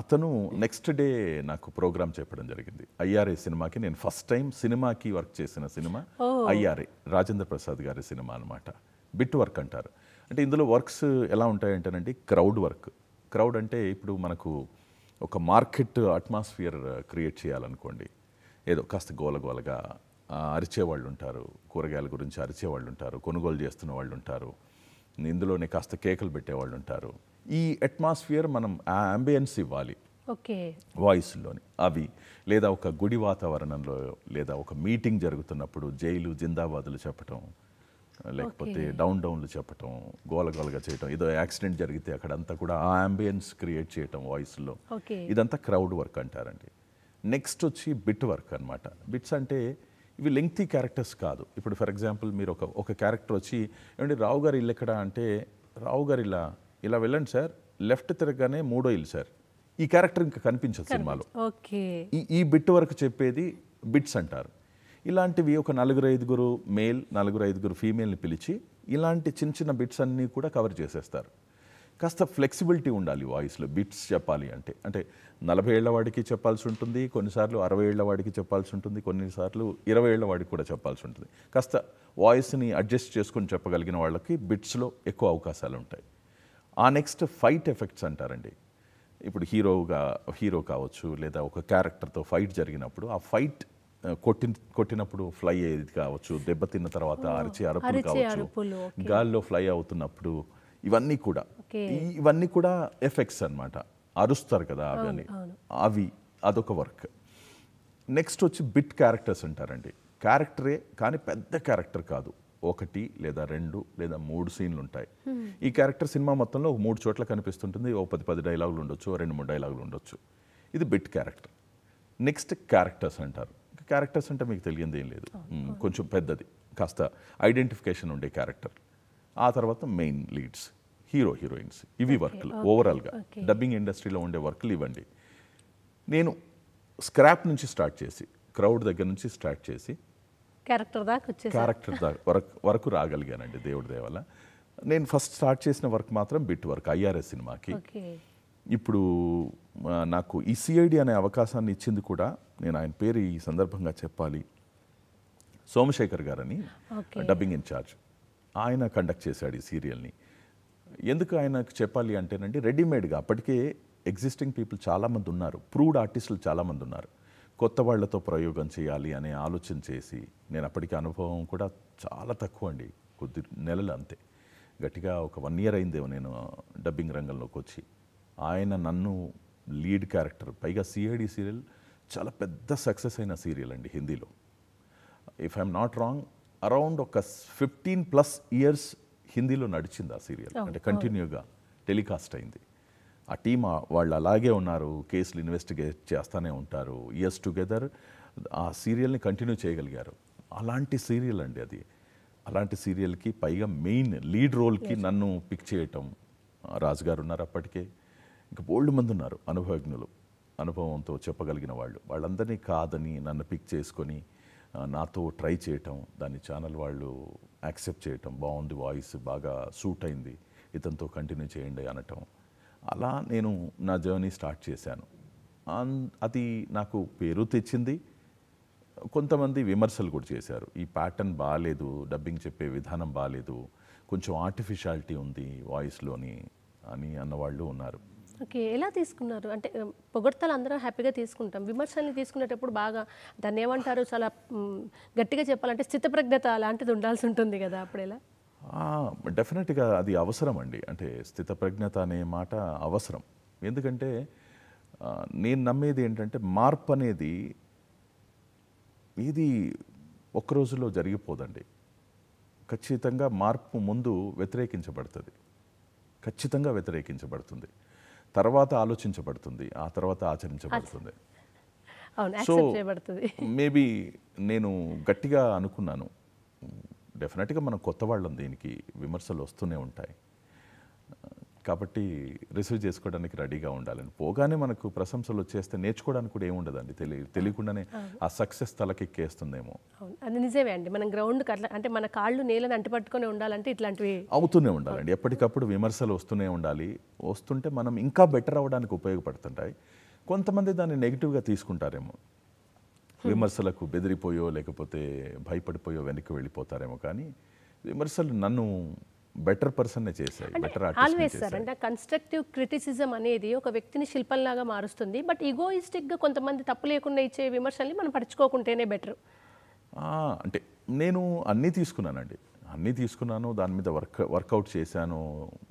Speaker 2: అతను నెక్స్ట్ డే నాకు ప్రోగ్రామ్ చెప్పడం జరిగింది ఐఆర్ఏ సినిమాకి నేను ఫస్ట్ టైం సినిమాకి వర్క్ చేసిన సినిమా ఐఆర్ఏ రాజేంద్ర ప్రసాద్ గారి సినిమా అనమాట బిట్ వర్క్ అంటారు అంటే ఇందులో వర్క్స్ ఎలా ఉంటాయంటేనండి క్రౌడ్ వర్క్ క్రౌడ్ అంటే ఇప్పుడు మనకు ఒక మార్కెట్ అట్మాస్ఫియర్ క్రియేట్ చేయాలనుకోండి ఏదో కాస్త గోలగోలగా అరిచేవాళ్ళు ఉంటారు కూరగాయల గురించి అరిచేవాళ్ళు ఉంటారు కొనుగోలు చేస్తున్న వాళ్ళు ఉంటారు ఇందులోనే కాస్త కేకలు పెట్టేవాళ్ళు ఉంటారు ఈ అట్మాస్ఫియర్ మనం ఆ అంబియన్స్ ఇవ్వాలి ఓకే వాయిస్లోని అవి లేదా ఒక గుడి వాతావరణంలో లేదా ఒక మీటింగ్ జరుగుతున్నప్పుడు జైలు జిందాబాదులు చెప్పటం లేకపోతే డౌన్ డౌన్లు చెప్పటం గోలగోలగా చేయటం ఏదో యాక్సిడెంట్ జరిగితే అక్కడంతా కూడా ఆ అంబియన్స్ క్రియేట్ చేయటం వాయిస్లో ఇదంతా క్రౌడ్ వర్క్ అంటారండి నెక్స్ట్ వచ్చి బిట్ వర్క్ అనమాట బిట్స్ అంటే ఇవి లెంగ్తీ క్యారెక్టర్స్ కాదు ఇప్పుడు ఫర్ ఎగ్జాంపుల్ మీరు ఒక ఒక క్యారెక్టర్ వచ్చి ఏమంటే రావు గారు ఇల్లు ఎక్కడ అంటే రావు గారు ఇలా ఇలా వెళ్ళండి సార్ లెఫ్ట్ తిరగగానే మూడో ఇల్లు సార్ ఈ క్యారెక్టర్ ఇంకా కనిపించదు సినిమాలో ఈ ఈ బిట్ వరకు చెప్పేది బిట్స్ అంటారు ఇలాంటివి ఒక నలుగురు ఐదుగురు మేల్ నలుగురు ఐదుగురు ఫీమేల్ని పిలిచి ఇలాంటి చిన్న చిన్న బిట్స్ అన్నీ కూడా కవర్ చేసేస్తారు కాస్త ఫ్లెక్సిబిలిటీ ఉండాలి వాయిస్లో బిట్స్ చెప్పాలి అంటే అంటే నలభై ఏళ్ల వాడికి చెప్పాల్సి ఉంటుంది కొన్నిసార్లు అరవై ఏళ్ల వాడికి చెప్పాల్సి ఉంటుంది కొన్నిసార్లు ఇరవై ఏళ్ల వాడికి కూడా చెప్పాల్సి ఉంటుంది కాస్త వాయిస్ని అడ్జస్ట్ చేసుకుని చెప్పగలిగిన వాళ్ళకి బిట్స్లో ఎక్కువ అవకాశాలు ఉంటాయి ఆ నెక్స్ట్ ఫైట్ ఎఫెక్ట్స్ అంటారండి ఇప్పుడు హీరోగా హీరో కావచ్చు లేదా ఒక క్యారెక్టర్తో ఫైట్ జరిగినప్పుడు ఆ ఫైట్ కొట్టి కొట్టినప్పుడు ఫ్లై అయ్యేది కావచ్చు దెబ్బతిన్న తర్వాత అరిచి అరుపులు కావచ్చు గాల్లో ఫ్లై అవుతున్నప్పుడు ఇవన్నీ కూడా ఇవన్నీ కూడా ఎఫెక్ట్స్ అనమాట అరుస్తారు కదా అవి అవి అదొక వర్క్ నెక్స్ట్ వచ్చి బిట్ క్యారెక్టర్స్ అంటారండి క్యారెక్టరే కానీ పెద్ద క్యారెక్టర్ కాదు ఒకటి లేదా రెండు లేదా మూడు సీన్లు ఉంటాయి ఈ క్యారెక్టర్ సినిమా మొత్తంలో ఒక మూడు చోట్ల కనిపిస్తుంటుంది ఓ పది పది డైలాగులు ఉండొచ్చు రెండు మూడు డైలాగులు ఉండొచ్చు ఇది బిట్ క్యారెక్టర్ నెక్స్ట్ క్యారెక్టర్స్ అంటారు క్యారెక్టర్స్ అంటే మీకు తెలియదు ఏం లేదు కొంచెం పెద్దది కాస్త ఐడెంటిఫికేషన్ ఉండే క్యారెక్టర్ ఆ తర్వాత మెయిన్ లీడ్స్ హీరో హీరోయిన్స్ ఇవి వర్క్లు ఓవరాల్గా డబ్బింగ్ ఇండస్ట్రీలో ఉండే వర్క్లు ఇవ్వండి నేను స్క్రాప్ నుంచి స్టార్ట్ చేసి క్రౌడ్ దగ్గర నుంచి స్టార్ట్ చేసి
Speaker 1: క్యారెక్టర్ దాకా క్యారెక్టర్ దాకా
Speaker 2: వరకు రాగలిగానండి దేవుడి దేవల నేను ఫస్ట్ స్టార్ట్ చేసిన వర్క్ మాత్రం బిట్ వర్క్ ఐఆర్ఎస్ సినిమాకి ఇప్పుడు నాకు ఈ సిఐడి అనే అవకాశాన్ని ఇచ్చింది కూడా నేను ఆయన పేరు ఈ సందర్భంగా చెప్పాలి సోమశేఖర్ గారని డబ్బింగ్ ఇన్ఛార్జ్ ఆయన కండక్ట్ చేశాడు ఈ సీరియల్ని ఎందుకు ఆయనకు చెప్పాలి అంటేనండి రెడీమేడ్గా అప్పటికే ఎగ్జిస్టింగ్ పీపుల్ చాలామంది ఉన్నారు ప్రూవ్డ్ ఆర్టిస్టులు చాలామంది ఉన్నారు కొత్త వాళ్లతో ప్రయోగం చేయాలి అనే ఆలోచన చేసి నేను అప్పటికి అనుభవం కూడా చాలా తక్కువ అండి కొద్ది నెలలు అంతే గట్టిగా ఒక వన్ ఇయర్ అయిందేమో నేను డబ్బింగ్ రంగంలోకి వచ్చి ఆయన నన్ను లీడ్ క్యారెక్టర్ పైగా సిఐడి సీరియల్ చాలా పెద్ద సక్సెస్ అయిన సీరియల్ అండి హిందీలో if I'm not wrong around ఒక ఫిఫ్టీన్ ప్లస్ ఇయర్స్ హిందీలో నడిచింది ఆ సీరియల్ అంటే కంటిన్యూగా టెలికాస్ట్ అయింది ఆ టీమ్ వాళ్ళు అలాగే ఉన్నారు కేసులు ఇన్వెస్టిగేట్ చేస్తూనే ఉంటారు ఇయర్స్ టుగెదర్ ఆ సీరియల్ని కంటిన్యూ చేయగలిగారు అలాంటి సీరియల్ అండి అది అలాంటి సీరియల్కి పైగా మెయిన్ లీడ్ రోల్కి నన్ను పిక్ చేయటం రాజుగారు ఉన్నారు అప్పటికే ఇంకా బోల్డ్ మంది ఉన్నారు అనుభవజ్ఞులు అనుభవంతో చెప్పగలిగిన వాళ్ళు వాళ్ళందరినీ కాదని నన్ను పిక్ చేసుకొని నాతో ట్రై చేయటం దాని ఛానల్ వాళ్ళు యాక్సెప్ట్ చేయటం బాగుంది వాయిస్ బాగా సూట్ అయింది ఇతనితో కంటిన్యూ చేయండి అనటం అలా నేను నా జర్నీ స్టార్ట్ చేశాను అది నాకు పేరు తెచ్చింది కొంతమంది విమర్శలు కూడా చేశారు ఈ ప్యాటర్న్ బాగాలేదు డబ్బింగ్ చెప్పే విధానం బాగాలేదు కొంచెం ఆర్టిఫిషాలిటీ ఉంది వాయిస్లోని అని అన్నవాళ్ళు ఉన్నారు
Speaker 1: ఓకే ఎలా తీసుకున్నారు అంటే పొగడతలు అందరం హ్యాపీగా తీసుకుంటాం విమర్శల్ని తీసుకునేటప్పుడు బాగా దాన్ని ఏమంటారు చాలా గట్టిగా చెప్పాలంటే స్థితప్రజ్ఞత అలాంటిది ఉండాల్సి ఉంటుంది కదా అప్పుడు ఎలా
Speaker 2: డెఫినెట్గా అది అవసరం అండి అంటే స్థితప్రజ్ఞత అనే మాట అవసరం ఎందుకంటే నేను నమ్మేది ఏంటంటే మార్పు అనేది ఇది ఒక్కరోజులో రోజులో జరిగిపోదండి ఖచ్చితంగా మార్పు ముందు వ్యతిరేకించబడుతుంది ఖచ్చితంగా వ్యతిరేకించబడుతుంది తర్వాత ఆలోచించబడుతుంది ఆ తర్వాత ఆచరించబడుతుంది సో మేబీ నేను గట్టిగా అనుకున్నాను డెఫినెట్గా మనం కొత్త వాళ్ళం దీనికి విమర్శలు వస్తూనే ఉంటాయి కాబట్టి రిసీవ్ చేసుకోవడానికి రెడీగా ఉండాలని పోగానే మనకు ప్రశంసలు వచ్చేస్తే నేర్చుకోవడానికి కూడా ఏముండదండి తెలియ తెలియకుండానే ఆ సక్సెస్ తలకెక్కేస్తుందేమో
Speaker 1: అది నిజమే అండి మనం గ్రౌండ్కి అట్లా అంటే మన కాళ్ళు నేలను అంటిపట్టుకొని ఉండాలంటే ఇట్లాంటివి
Speaker 2: అవుతూనే ఉండాలండి ఎప్పటికప్పుడు విమర్శలు వస్తూనే ఉండాలి వస్తుంటే మనం ఇంకా బెటర్ అవ్వడానికి ఉపయోగపడుతుంటాయి కొంతమంది దాన్ని నెగిటివ్గా తీసుకుంటారేమో విమర్శలకు బెదిరిపోయో లేకపోతే భయపడిపోయో వెనక్కి వెళ్ళిపోతారేమో కానీ విమర్శలు నన్ను బెటర్ పర్సన్ చేశాయి బెటర్ ఆల్వేస్ సార్ అంటే
Speaker 1: కన్స్ట్రక్టివ్ క్రిటిసిజం అనేది ఒక వ్యక్తిని శిల్పంలాగా మారుస్తుంది బట్ గా కొంతమంది తప్పు లేకుండా ఇచ్చే విమర్శల్ని మనం పడుచుకోకుంటేనే బెటర్
Speaker 2: అంటే నేను అన్నీ తీసుకున్నానండి అన్నీ తీసుకున్నాను దాని మీద వర్క్ వర్కౌట్ చేశాను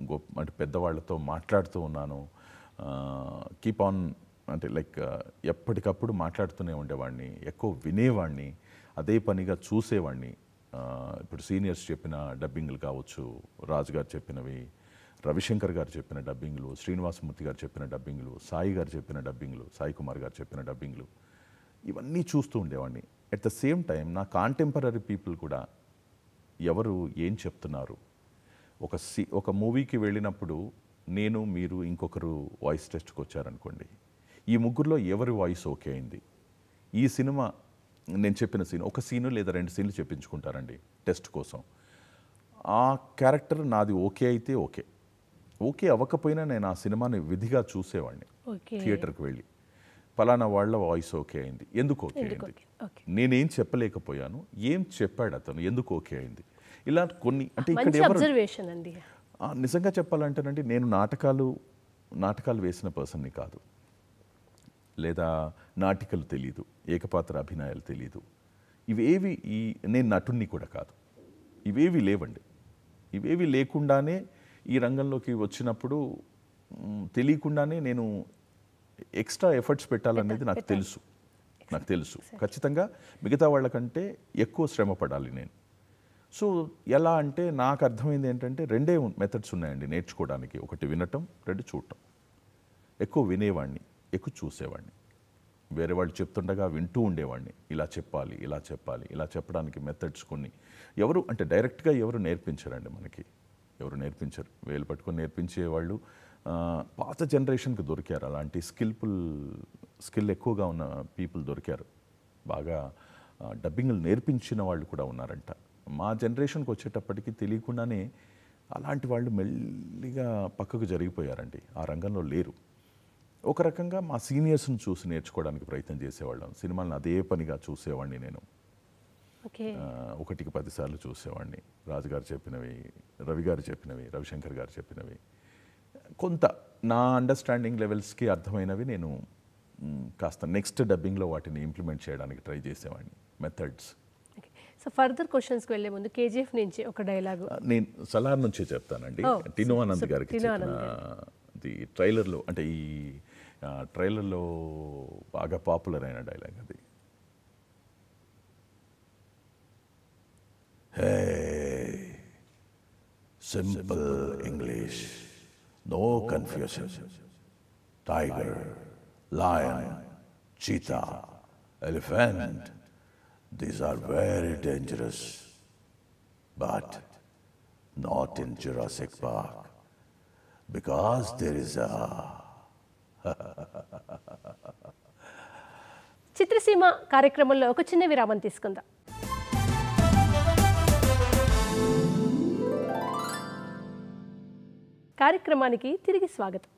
Speaker 2: గొప్ప అంటే పెద్దవాళ్ళతో మాట్లాడుతూ ఉన్నాను కీప్ ఆన్ అంటే లైక్ ఎప్పటికప్పుడు మాట్లాడుతూనే ఉండేవాడిని ఎక్కువ వినేవాడిని అదే పనిగా చూసేవాడిని ఇప్పుడు సీనియర్స్ చెప్పిన డబ్బింగ్లు కావచ్చు రాజ్ గారు చెప్పినవి రవిశంకర్ గారు చెప్పిన డబ్బింగ్లు శ్రీనివాసమూర్తి గారు చెప్పిన డబ్బింగ్లు సాయి గారు చెప్పిన డబ్బింగ్లు సాయి కుమార్ గారు చెప్పిన డబ్బింగ్లు ఇవన్నీ చూస్తూ ఉండేవాడిని అట్ ద సేమ్ టైం నా కాంటెంపరీ పీపుల్ కూడా ఎవరు ఏం చెప్తున్నారు ఒక సి ఒక మూవీకి వెళ్ళినప్పుడు నేను మీరు ఇంకొకరు వాయిస్ టెస్ట్కి వచ్చారనుకోండి ఈ ముగ్గురులో ఎవరి వాయిస్ ఓకే అయింది ఈ సినిమా నేను చెప్పిన సీన్ ఒక సీను లేదా రెండు సీన్లు చెప్పించుకుంటారండి టెస్ట్ కోసం ఆ క్యారెక్టర్ నాది ఓకే అయితే ఓకే ఓకే అవ్వకపోయినా నేను ఆ సినిమాని విధిగా చూసేవాడిని థియేటర్కి వెళ్ళి ఫలానా వాళ్ళ వాయిస్ ఓకే అయింది ఎందుకు ఓకే అయింది నేనేం చెప్పలేకపోయాను ఏం చెప్పాడు అతను ఎందుకు ఓకే అయింది ఇలా కొన్ని అంటే ఇక్కడ నిజంగా చెప్పాలంటేనండి నేను నాటకాలు నాటకాలు వేసిన పర్సన్ని కాదు లేదా నాటికలు తెలియదు ఏకపాత్ర అభినయాలు తెలియదు ఇవేవి ఈ నేను నటుణ్ణి కూడా కాదు ఇవేవి లేవండి ఇవేవి లేకుండానే ఈ రంగంలోకి వచ్చినప్పుడు తెలియకుండానే నేను ఎక్స్ట్రా ఎఫర్ట్స్ పెట్టాలనేది నాకు తెలుసు నాకు తెలుసు ఖచ్చితంగా మిగతా వాళ్ళకంటే ఎక్కువ శ్రమ పడాలి నేను సో ఎలా అంటే నాకు అర్థమైంది ఏంటంటే రెండే మెథడ్స్ ఉన్నాయండి నేర్చుకోవడానికి ఒకటి వినటం రెండు చూడటం ఎక్కువ వినేవాడిని ఎక్కువ చూసేవాడిని వేరే వాళ్ళు చెప్తుండగా వింటూ ఉండేవాడిని ఇలా చెప్పాలి ఇలా చెప్పాలి ఇలా చెప్పడానికి మెథడ్స్ కొన్ని ఎవరు అంటే డైరెక్ట్గా ఎవరు నేర్పించారండి మనకి ఎవరు నేర్పించరు వేలు పట్టుకొని నేర్పించేవాళ్ళు పాత జనరేషన్కి దొరికారు అలాంటి స్కిల్ఫుల్ స్కిల్ ఎక్కువగా ఉన్న పీపుల్ దొరికారు బాగా డబ్బింగ్లు నేర్పించిన వాళ్ళు కూడా ఉన్నారంట మా జనరేషన్కి వచ్చేటప్పటికి తెలియకుండానే అలాంటి వాళ్ళు మెల్లిగా పక్కకు జరిగిపోయారండి ఆ రంగంలో లేరు ఒక రకంగా మా సీనియర్స్ని చూసి నేర్చుకోవడానికి ప్రయత్నం చేసేవాళ్ళం సినిమాలను అదే పనిగా చూసేవాడిని నేను ఒకటికి పదిసార్లు చూసేవాడిని రాజుగారు చెప్పినవి రవి గారు చెప్పినవి రవిశంకర్ గారు చెప్పినవి కొంత నా అండర్స్టాండింగ్ లెవెల్స్కి అర్థమైనవి నేను కాస్త నెక్స్ట్ డబ్బింగ్లో వాటిని ఇంప్లిమెంట్ చేయడానికి ట్రై చేసేవాడిని మెథడ్స్
Speaker 1: సో ఫర్దర్ క్వశ్చన్స్కి వెళ్ళే ముందు కేజీఎఫ్ నుంచి ఒక డైలాగ్
Speaker 2: నేను సలార్ నుంచే చెప్తానండి టినో ఆనంద్ గారికి ట్రైలర్లో అంటే ఈ ట్రైలర్లో బాగా పాపులర్ అయిన డైలాగ్ అది hey simple English no confusion tiger lion cheetah elephant these are very dangerous but not in Jurassic Park because there is a
Speaker 1: చిత్రసీమ కార్యక్రమంలో ఒక చిన్న విరామం తీసుకుందాం కార్యక్రమానికి తిరిగి స్వాగతం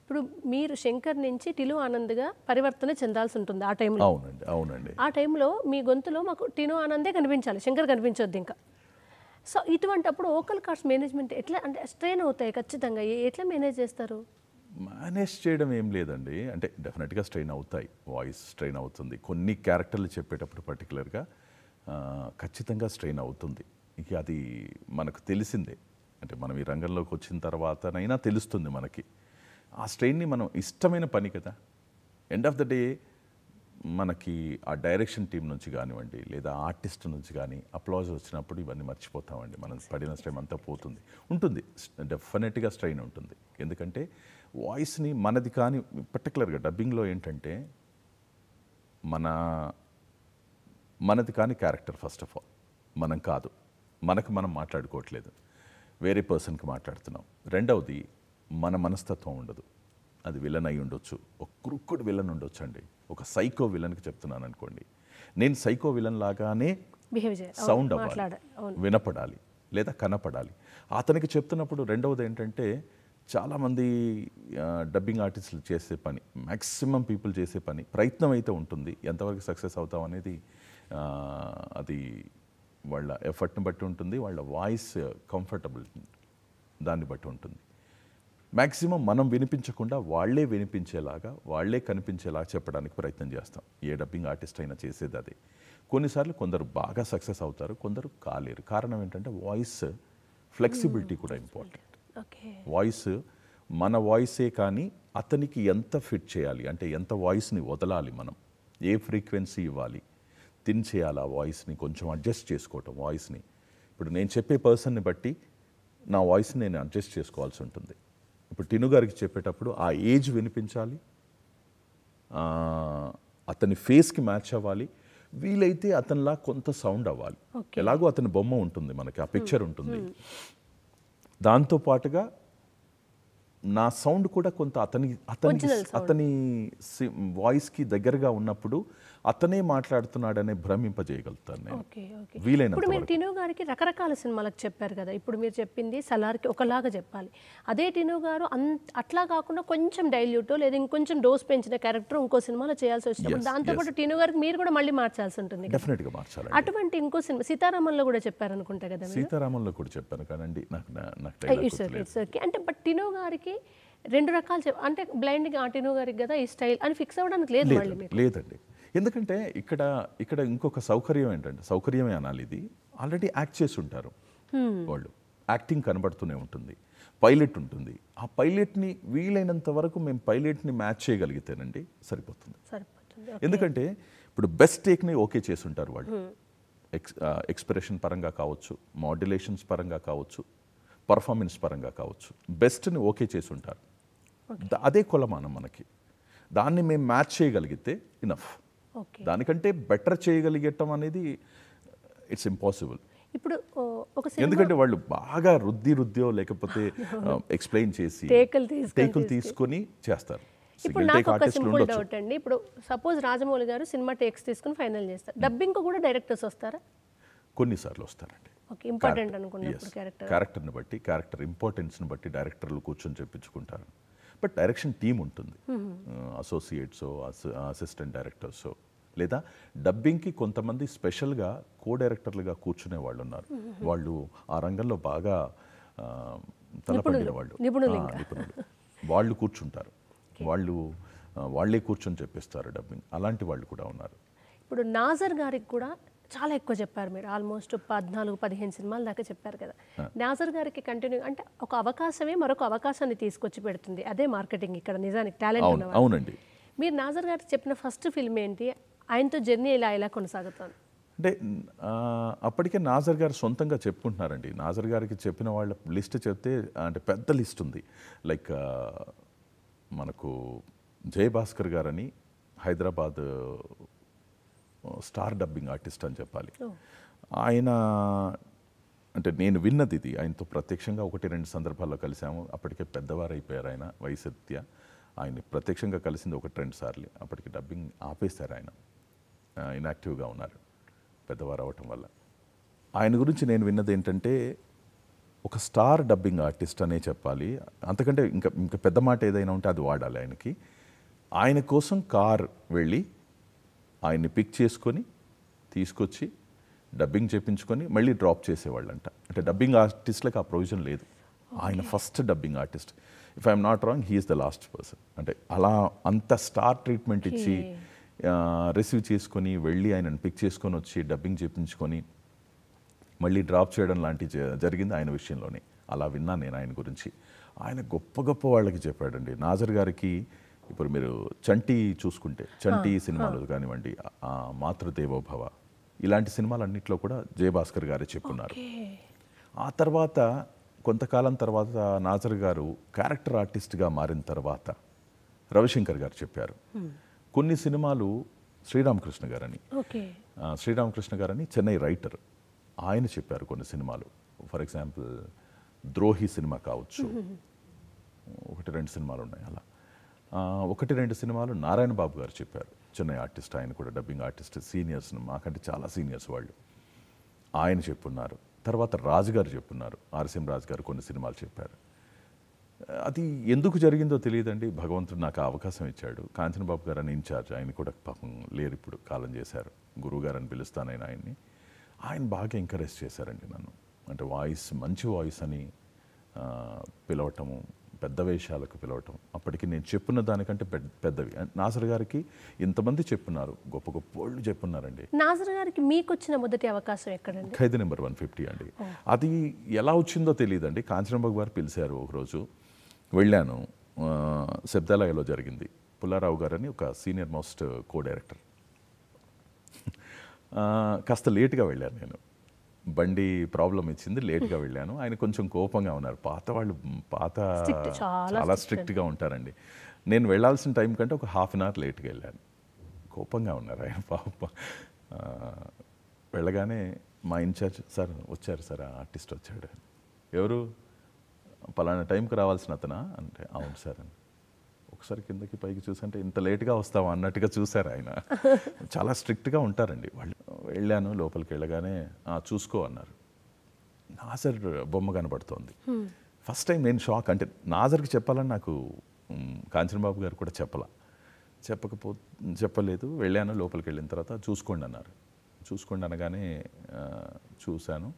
Speaker 1: ఇప్పుడు మీరు శంకర్ నుంచి టిలు ఆనంద్గా పరివర్తన చెందాల్సి ఉంటుంది ఆ టైంలో
Speaker 2: అవునండి అవునండి
Speaker 1: ఆ టైంలో మీ గొంతులో మాకు టిను ఆనందే కనిపించాలి శంకర్ కనిపించొద్దు ఇంకా సో ఇటువంటి అప్పుడు ఓకల్ కాస్ట్ మేనేజ్మెంట్ ఎట్లా అంటే స్ట్రెయిన్ అవుతాయి ఖచ్చితంగా ఎట్లా మేనేజ్ చేస్తారు
Speaker 2: మేనేజ్ చేయడం ఏం లేదండి అంటే డెఫినెట్గా స్ట్రెయిన్ అవుతాయి వాయిస్ స్ట్రెయిన్ అవుతుంది కొన్ని క్యారెక్టర్లు చెప్పేటప్పుడు పర్టికులర్గా ఖచ్చితంగా స్ట్రెయిన్ అవుతుంది ఇక అది మనకు తెలిసిందే అంటే మనం ఈ రంగంలోకి వచ్చిన తర్వాతనైనా తెలుస్తుంది మనకి ఆ స్ట్రెయిన్ని మనం ఇష్టమైన పని కదా ఎండ్ ఆఫ్ ద డే మనకి ఆ డైరెక్షన్ టీం నుంచి కానివ్వండి లేదా ఆర్టిస్ట్ నుంచి కానీ అప్లాజ్ వచ్చినప్పుడు ఇవన్నీ మర్చిపోతామండి మనం పడిన స్ట్రైమ్ అంతా పోతుంది ఉంటుంది డెఫినెట్గా స్ట్రైన్ ఉంటుంది ఎందుకంటే వాయిస్ని మనది కానీ పర్టికులర్గా డబ్బింగ్లో ఏంటంటే మన మనది కానీ క్యారెక్టర్ ఫస్ట్ ఆఫ్ ఆల్ మనం కాదు మనకు మనం మాట్లాడుకోవట్లేదు వేరే పర్సన్కి మాట్లాడుతున్నాం రెండవది మన మనస్తత్వం ఉండదు అది విలన్ అయి ఉండొచ్చు ఒక క్రుక్కుడు విలన్ ఉండొచ్చు అండి ఒక సైకో విలన్కి చెప్తున్నాను అనుకోండి నేను సైకో విలన్ లాగానే
Speaker 1: సౌండ్ అవ్వాలి
Speaker 2: వినపడాలి లేదా కనపడాలి అతనికి చెప్తున్నప్పుడు రెండవది ఏంటంటే చాలామంది డబ్బింగ్ ఆర్టిస్టులు చేసే పని మ్యాక్సిమం పీపుల్ చేసే పని ప్రయత్నం అయితే ఉంటుంది ఎంతవరకు సక్సెస్ అవుతాం అనేది అది వాళ్ళ ఎఫర్ట్ని బట్టి ఉంటుంది వాళ్ళ వాయిస్ కంఫర్టబుల్ దాన్ని బట్టి ఉంటుంది మ్యాక్సిమం మనం వినిపించకుండా వాళ్లే వినిపించేలాగా వాళ్లే కనిపించేలాగా చెప్పడానికి ప్రయత్నం చేస్తాం ఏ డబ్బింగ్ ఆర్టిస్ట్ అయినా చేసేది అది కొన్నిసార్లు కొందరు బాగా సక్సెస్ అవుతారు కొందరు కాలేరు కారణం ఏంటంటే వాయిస్ ఫ్లెక్సిబిలిటీ hmm. కూడా ఇంపార్టెంట్ వాయిస్ మన వాయిసే కానీ అతనికి ఎంత ఫిట్ చేయాలి అంటే ఎంత వాయిస్ని వదలాలి మనం ఏ ఫ్రీక్వెన్సీ ఇవ్వాలి తిన్ చేయాలి ఆ వాయిస్ని కొంచెం అడ్జస్ట్ చేసుకోవటం వాయిస్ని ఇప్పుడు నేను చెప్పే పర్సన్ని బట్టి నా వాయిస్ని నేను అడ్జస్ట్ చేసుకోవాల్సి ఉంటుంది ఇప్పుడు టిను గారికి చెప్పేటప్పుడు ఆ ఏజ్ వినిపించాలి అతని ఫేస్కి మ్యాచ్ అవ్వాలి వీలైతే అతనిలా కొంత సౌండ్ అవ్వాలి ఎలాగో అతని బొమ్మ ఉంటుంది మనకి ఆ పిక్చర్ ఉంటుంది దాంతో పాటుగా నా సౌండ్ కూడా కొంత అతని అతని అతని వాయిస్కి దగ్గరగా ఉన్నప్పుడు అతనే మాట్లాడుతున్నాడనే భ్రమింపజేయగలుగుతాను నేను
Speaker 1: వీలైన ఇప్పుడు మీరు టిను గారికి రకరకాల సినిమాలకు చెప్పారు కదా ఇప్పుడు మీరు చెప్పింది సలార్కి ఒకలాగా చెప్పాలి అదే టిను గారు అట్లా కాకుండా కొంచెం డైల్యూట్ లేదా ఇంకొంచెం డోస్ పెంచిన క్యారెక్టర్ ఇంకో సినిమాలో చేయాల్సి వచ్చినప్పుడు దాంతోపాటు టిను గారికి మీరు కూడా మళ్ళీ మార్చాల్సి ఉంటుంది మార్చాలి అటువంటి ఇంకో సినిమా సీతారామంలో కూడా చెప్పారనుకుంటా కదా
Speaker 2: సీతారామంలో కూడా చెప్పాను కానండి నాకు uh,
Speaker 1: అంటే బట్ టినూ గారికి రెండు రకాలు అంటే బ్లైండ్గా టిను గారికి కదా ఈ స్టైల్ అని ఫిక్స్ అవ్వడానికి లేదు మళ్ళీ
Speaker 2: లేదండి ఎందుకంటే ఇక్కడ ఇక్కడ ఇంకొక సౌకర్యం ఏంటంటే సౌకర్యమే అనాలి ఇది hmm. ఆల్రెడీ యాక్ట్ చేసి ఉంటారు వాళ్ళు యాక్టింగ్ కనబడుతూనే ఉంటుంది పైలట్ ఉంటుంది ఆ పైలట్ని వీలైనంత వరకు మేము పైలట్ని మ్యాచ్ చేయగలిగితేనండి సరిపోతుంది ఎందుకంటే ఇప్పుడు బెస్ట్ టేక్ని ఓకే చేసి ఉంటారు వాళ్ళు ఎక్స్ ఎక్స్ప్రెషన్ పరంగా కావచ్చు మాడ్యులేషన్స్ పరంగా కావచ్చు పర్ఫార్మెన్స్ పరంగా కావచ్చు బెస్ట్ని ఓకే చేసి ఉంటారు అదే కొలమానం మనకి దాన్ని మేము మ్యాచ్ చేయగలిగితే ఇనఫ్ దానికంటే బెటర్ చేయగలిగటం అనేది ఇట్స్ ఇంపాసిబుల్
Speaker 1: ఇప్పుడు ఎందుకంటే
Speaker 2: వాళ్ళు బాగా రుద్ది రుద్దో లేకపోతే ఎక్స్ప్లెయిన్ um, చేసి టేకులు తీసుకొని చేస్తారు ఇప్పుడు నాకు ఒక సింపుల్ డౌట్
Speaker 1: అండి ఇప్పుడు suppose Rajamouli garu cinema takes తీసుకుని ఫైనల్ చేస్తారు డబ్బింగ్ కూడా డైరెక్టర్స్ వస్తారా
Speaker 2: కొన్నిసార్లు వస్తారండి ఇంపార్టెంట్ క్యారెక్టర్ని బట్టి క్యారెక్టర్ ఇంపార్టెన్స్ని బట్టి డైరెక్టర్లు కూర్చొని చెప్పించుకుంటారు బట్ డైరెక్షన్ టీం ఉంటుంది అసోసియేట్స్ అసిస్టెంట్ డైరెక్టర్స్ లేదా డబ్బింగ్కి కొంతమంది స్పెషల్గా కో డైరెక్టర్లుగా కూర్చునే వాళ్ళు ఉన్నారు వాళ్ళు ఆ రంగంలో బాగా తలపడిన వాళ్ళు నిపుణులు వాళ్ళు కూర్చుంటారు వాళ్ళు వాళ్ళే కూర్చొని చెప్పిస్తారు డబ్బింగ్ అలాంటి వాళ్ళు కూడా ఉన్నారు
Speaker 1: ఇప్పుడు నాజర్ గారికి కూడా చాలా ఎక్కువ చెప్పారు మీరు ఆల్మోస్ట్ పద్నాలుగు పదిహేను సినిమాల దాకా చెప్పారు కదా నాజర్ గారికి కంటిన్యూ అంటే ఒక అవకాశమే మరొక అవకాశాన్ని తీసుకొచ్చి పెడుతుంది అదే మార్కెటింగ్ ఇక్కడ నిజానికి టాలెంట్ అవునండి మీరు నాజర్ గారికి చెప్పిన ఫస్ట్ ఫిల్మ్ ఏంటి ఆయనతో జర్నీ ఇలా ఇలా కొనసాగుతాను
Speaker 2: అంటే అప్పటికే నాజర్ గారు సొంతంగా చెప్పుకుంటున్నారండి నాజర్ గారికి చెప్పిన వాళ్ళ లిస్ట్ చెప్తే అంటే పెద్ద లిస్ట్ ఉంది లైక్ మనకు జయభాస్కర్ గారని హైదరాబాద్ స్టార్ డబ్బింగ్ ఆర్టిస్ట్ అని చెప్పాలి ఆయన అంటే నేను విన్నది ఇది ఆయనతో ప్రత్యక్షంగా ఒకటి రెండు సందర్భాల్లో కలిసాము అప్పటికే పెద్దవారు అయిపోయారు ఆయన వయసత్య ఆయన ప్రత్యక్షంగా కలిసింది ఒకటి రెండు సార్లు అప్పటికి డబ్బింగ్ ఆపేశారు ఆయన ఇనాక్టివ్గా ఉన్నారు పెద్దవారు అవటం వల్ల ఆయన గురించి నేను విన్నది ఏంటంటే ఒక స్టార్ డబ్బింగ్ ఆర్టిస్ట్ అనే చెప్పాలి అంతకంటే ఇంకా ఇంకా పెద్ద మాట ఏదైనా ఉంటే అది వాడాలి ఆయనకి ఆయన కోసం కార్ వెళ్ళి ఆయన్ని పిక్ చేసుకొని తీసుకొచ్చి డబ్బింగ్ చేపించుకొని మళ్ళీ డ్రాప్ చేసేవాళ్ళంట అంటే డబ్బింగ్ ఆర్టిస్ట్లకు ఆ ప్రొవిజన్ లేదు ఆయన first dubbing artist if I'm not wrong he's the last person అంటే అలా అంత స్టార్ ట్రీట్మెంట్ ఇచ్చి రిసీవ్ చేసుకొని వెళ్ళి ఆయనను పిక్ చేసుకొని వచ్చి డబ్బింగ్ చేయించుకొని మళ్ళీ డ్రాప్ చేయడం లాంటి జరిగింది ఆయన విషయంలోనే అలా విన్నాను నేను ఆయన గురించి ఆయన గొప్ప గొప్ప వాళ్ళకి చెప్పాడండి నాజర్ గారికి ఇప్పుడు మీరు చంటి చూసుకుంటే చంటి సినిమాలు కానివ్వండి మాతృదేవోభవ ఇలాంటి అన్నింటిలో కూడా జయభాస్కర్ గారే చెప్పున్నారు ఆ తర్వాత కొంతకాలం తర్వాత నాజర్ గారు క్యారెక్టర్ ఆర్టిస్ట్గా మారిన తర్వాత రవిశంకర్ గారు చెప్పారు కొన్ని సినిమాలు శ్రీరామకృష్ణ గారని శ్రీరామకృష్ణ గారని చెన్నై రైటర్ ఆయన చెప్పారు కొన్ని సినిమాలు ఫర్ ఎగ్జాంపుల్ ద్రోహి సినిమా కావచ్చు ఒకటి రెండు సినిమాలు ఉన్నాయి అలా ఒకటి రెండు సినిమాలు నారాయణ బాబు గారు చెప్పారు చెన్నై ఆర్టిస్ట్ ఆయన కూడా డబ్బింగ్ ఆర్టిస్ట్ సీనియర్స్ మాకంటే చాలా సీనియర్స్ వాళ్ళు ఆయన చెప్పున్నారు తర్వాత రాజు గారు చెప్పున్నారు ఆర్సీఎం రాజు గారు కొన్ని సినిమాలు చెప్పారు అది ఎందుకు జరిగిందో తెలియదండి భగవంతుడు నాకు అవకాశం ఇచ్చాడు కాంచనబాబు గారు అని ఇన్ఛార్జ్ ఆయన కూడా పాపం లేరు ఇప్పుడు కాలం చేశారు గురువుగారు అని పిలుస్తానైనా ఆయన్ని ఆయన బాగా ఎంకరేజ్ చేశారండి నన్ను అంటే వాయిస్ మంచి వాయిస్ అని పిలవటము పెద్ద వేషాలకు పిలవటం అప్పటికి నేను చెప్పిన దానికంటే పెద్దవి నాసర్ గారికి ఇంతమంది చెప్పున్నారు గొప్ప గొప్ప వాళ్ళు చెప్పున్నారండి
Speaker 1: నాసర్ గారికి మీకు వచ్చిన మొదటి అవకాశం ఎక్కడ
Speaker 2: ఖైదీ నెంబర్ వన్ ఫిఫ్టీ అండి అది ఎలా వచ్చిందో తెలియదండి కాంచనబాబు గారు పిలిచారు ఒకరోజు వెళ్ళాను శబ్దాలయలో జరిగింది పుల్లారావు గారని ఒక సీనియర్ మోస్ట్ కో డైరెక్టర్ కాస్త లేట్గా వెళ్ళాను నేను బండి ప్రాబ్లం ఇచ్చింది లేట్గా వెళ్ళాను ఆయన కొంచెం కోపంగా ఉన్నారు పాత వాళ్ళు పాత చాలా స్ట్రిక్ట్గా ఉంటారండి నేను వెళ్ళాల్సిన టైం కంటే ఒక హాఫ్ అన్ అవర్ లేట్గా వెళ్ళాను కోపంగా ఉన్నారు ఆయన పాప వెళ్ళగానే మా ఇన్ఛార్జ్ సార్ వచ్చారు సార్ ఆర్టిస్ట్ వచ్చాడు ఎవరు పలానా టైంకి రావాల్సిన అతనా అంటే అవును సార్ అని ఒకసారి కిందకి పైకి చూసంటే ఇంత లేట్గా వస్తావా అన్నట్టుగా చూశారు ఆయన చాలా స్ట్రిక్ట్గా ఉంటారండి వాళ్ళు వెళ్ళాను లోపలికి వెళ్ళగానే చూసుకో అన్నారు నాజర్ బొమ్మ కనబడుతోంది ఫస్ట్ టైం నేను షాక్ అంటే నాజర్కి చెప్పాలని నాకు కాంచనబాబు గారు కూడా చెప్పలా చెప్పకపో చెప్పలేదు వెళ్ళాను లోపలికి వెళ్ళిన తర్వాత చూసుకోండి అన్నారు చూసుకోండి అనగానే చూశాను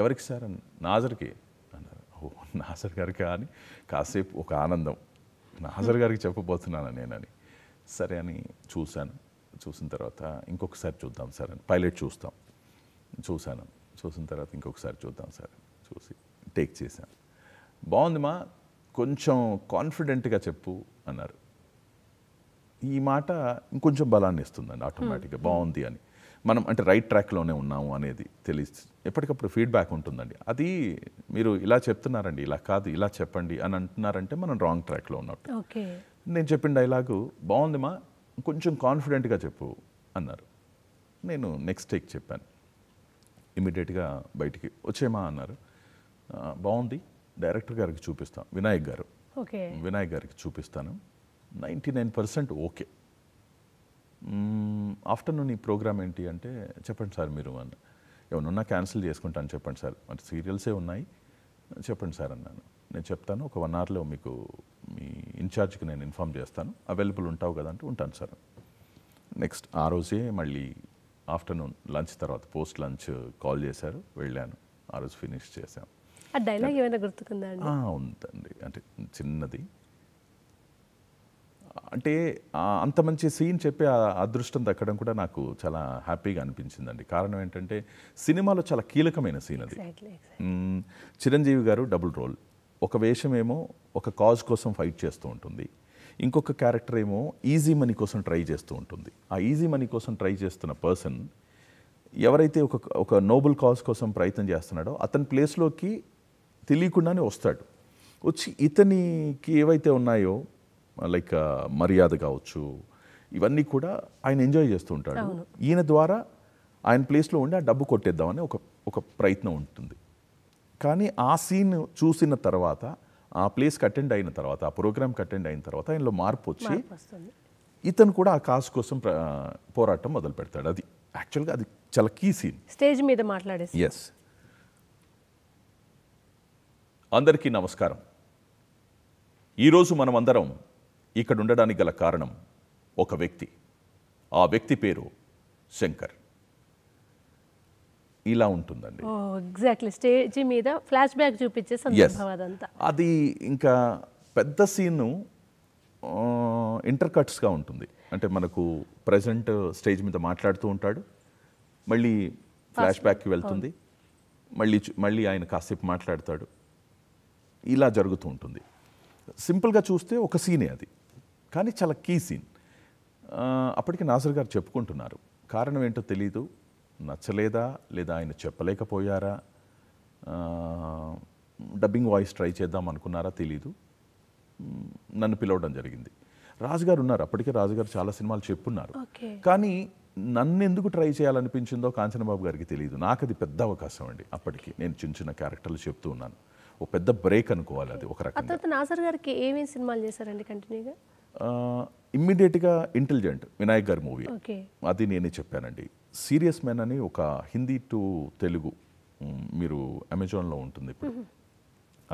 Speaker 2: ఎవరికి సార్ నాజర్కి నాకు నాసర్ గారికి కానీ కాసేపు ఒక ఆనందం నాసర్ గారికి చెప్పబోతున్నాను నేనని సరే అని చూశాను చూసిన తర్వాత ఇంకొకసారి చూద్దాం సార్ అని పైలట్ చూస్తాం చూశాను చూసిన తర్వాత ఇంకొకసారి చూద్దాం సార్ చూసి టేక్ చేశాను బాగుంది మా కొంచెం కాన్ఫిడెంట్గా చెప్పు అన్నారు ఈ మాట ఇంకొంచెం బలాన్ని ఇస్తుందండి ఆటోమేటిక్గా hmm. బాగుంది అని మనం అంటే రైట్ ట్రాక్లోనే ఉన్నాము అనేది తెలిసి ఎప్పటికప్పుడు ఫీడ్బ్యాక్ ఉంటుందండి అది మీరు ఇలా చెప్తున్నారండి ఇలా కాదు ఇలా చెప్పండి అని అంటున్నారంటే మనం రాంగ్ ట్రాక్లో
Speaker 1: ఉన్నట్టు
Speaker 2: నేను చెప్పిన డైలాగు బాగుంది మా కొంచెం కాన్ఫిడెంట్గా చెప్పు అన్నారు నేను నెక్స్ట్ టేక్ చెప్పాను ఇమీడియట్గా బయటికి వచ్చేమా అన్నారు బాగుంది డైరెక్టర్ గారికి చూపిస్తాం వినాయక్ గారు వినాయక్ గారికి చూపిస్తాను ninety nine percent okay afternoon ఈ ప్రోగ్రామ్ ఏంటి అంటే చెప్పండి సార్ మీరు అన్న ఉన్నా క్యాన్సిల్ చేసుకుంటాను చెప్పండి సార్ అంటే సీరియల్సే ఉన్నాయి చెప్పండి సార్ అన్నాను నేను చెప్తాను ఒక వన్ అవర్లో మీకు మీ ఇన్ఛార్జ్కి నేను ఇన్ఫామ్ చేస్తాను అవైలబుల్ ఉంటావు కదా అంటే ఉంటాను సార్ నెక్స్ట్ ఆ రోజే మళ్ళీ ఆఫ్టర్నూన్ లంచ్ తర్వాత పోస్ట్ లంచ్ కాల్ చేశారు వెళ్ళాను ఆ రోజు ఫినిష్ చేశాం
Speaker 1: ఆ డైలాగ్ ఏమైనా గుర్తుకుందా
Speaker 2: ఉందండి అంటే చిన్నది అంటే అంత మంచి సీన్ చెప్పే అదృష్టం దక్కడం కూడా నాకు చాలా హ్యాపీగా అనిపించిందండి కారణం ఏంటంటే సినిమాలో చాలా కీలకమైన సీన్ అది చిరంజీవి గారు డబుల్ రోల్ ఒక వేషం ఏమో ఒక కాజ్ కోసం ఫైట్ చేస్తూ ఉంటుంది ఇంకొక క్యారెక్టర్ ఏమో ఈజీ మనీ కోసం ట్రై చేస్తూ ఉంటుంది ఆ ఈజీ మనీ కోసం ట్రై చేస్తున్న పర్సన్ ఎవరైతే ఒక ఒక నోబుల్ కాజ్ కోసం ప్రయత్నం చేస్తున్నాడో అతని ప్లేస్లోకి తెలియకుండానే వస్తాడు వచ్చి ఇతనికి ఏవైతే ఉన్నాయో లైక్ మర్యాద కావచ్చు ఇవన్నీ కూడా ఆయన ఎంజాయ్ చేస్తుంటాడు ఈయన ద్వారా ఆయన ప్లేస్లో ఉండి ఆ డబ్బు కొట్టేద్దామని ఒక ఒక ప్రయత్నం ఉంటుంది కానీ ఆ సీన్ చూసిన తర్వాత ఆ ప్లేస్కి అటెండ్ అయిన తర్వాత ఆ ప్రోగ్రామ్కి అటెండ్ అయిన తర్వాత ఆయనలో మార్పు వచ్చి ఇతను కూడా ఆ కాసు కోసం పోరాటం మొదలు పెడతాడు అది యాక్చువల్గా అది చాలా కీ సీన్
Speaker 1: స్టేజ్ మీద మాట్లాడే
Speaker 2: ఎస్ అందరికీ నమస్కారం ఈరోజు మనమందరం ఇక్కడ ఉండడానికి గల కారణం ఒక వ్యక్తి ఆ వ్యక్తి పేరు శంకర్ ఇలా ఉంటుందండి
Speaker 1: ఎగ్జాక్ట్లీ స్టేజ్ మీద ఫ్లాష్ బ్యాక్ చూపించే సందర్భం
Speaker 2: అది ఇంకా పెద్ద సీన్ ఇంటర్ కట్స్గా ఉంటుంది అంటే మనకు ప్రజెంట్ స్టేజ్ మీద మాట్లాడుతూ ఉంటాడు మళ్ళీ ఫ్లాష్ బ్యాక్కి వెళ్తుంది మళ్ళీ మళ్ళీ ఆయన కాసేపు మాట్లాడతాడు ఇలా జరుగుతూ ఉంటుంది సింపుల్గా చూస్తే ఒక సీనే అది కానీ చాలా కీ సీన్ అప్పటికి నాసర్ గారు చెప్పుకుంటున్నారు కారణం ఏంటో తెలీదు నచ్చలేదా లేదా ఆయన చెప్పలేకపోయారా డబ్బింగ్ వాయిస్ ట్రై చేద్దాం అనుకున్నారా తెలీదు నన్ను పిలవడం జరిగింది రాజుగారు ఉన్నారు అప్పటికే రాజుగారు చాలా సినిమాలు చెప్పున్నారు కానీ నన్ను ఎందుకు ట్రై చేయాలనిపించిందో కాంచనబాబు గారికి తెలియదు నాకు అది పెద్ద అవకాశం అండి అప్పటికి నేను చిన్న చిన్న క్యారెక్టర్లు చెప్తూ ఉన్నాను ఒక పెద్ద బ్రేక్ అనుకోవాలి అది ఒక రకంగా
Speaker 1: నాసర్ గారికి ఏమేమి సినిమాలు చేశారండి కంటిన్యూగా
Speaker 2: ఇమ్మీడియట్గా ఇంటెలిజెంట్ వినాయక్ గారి మూవీ అది నేనే చెప్పానండి సీరియస్ మ్యాన్ అని ఒక హిందీ టు తెలుగు మీరు అమెజాన్లో ఉంటుంది ఇప్పుడు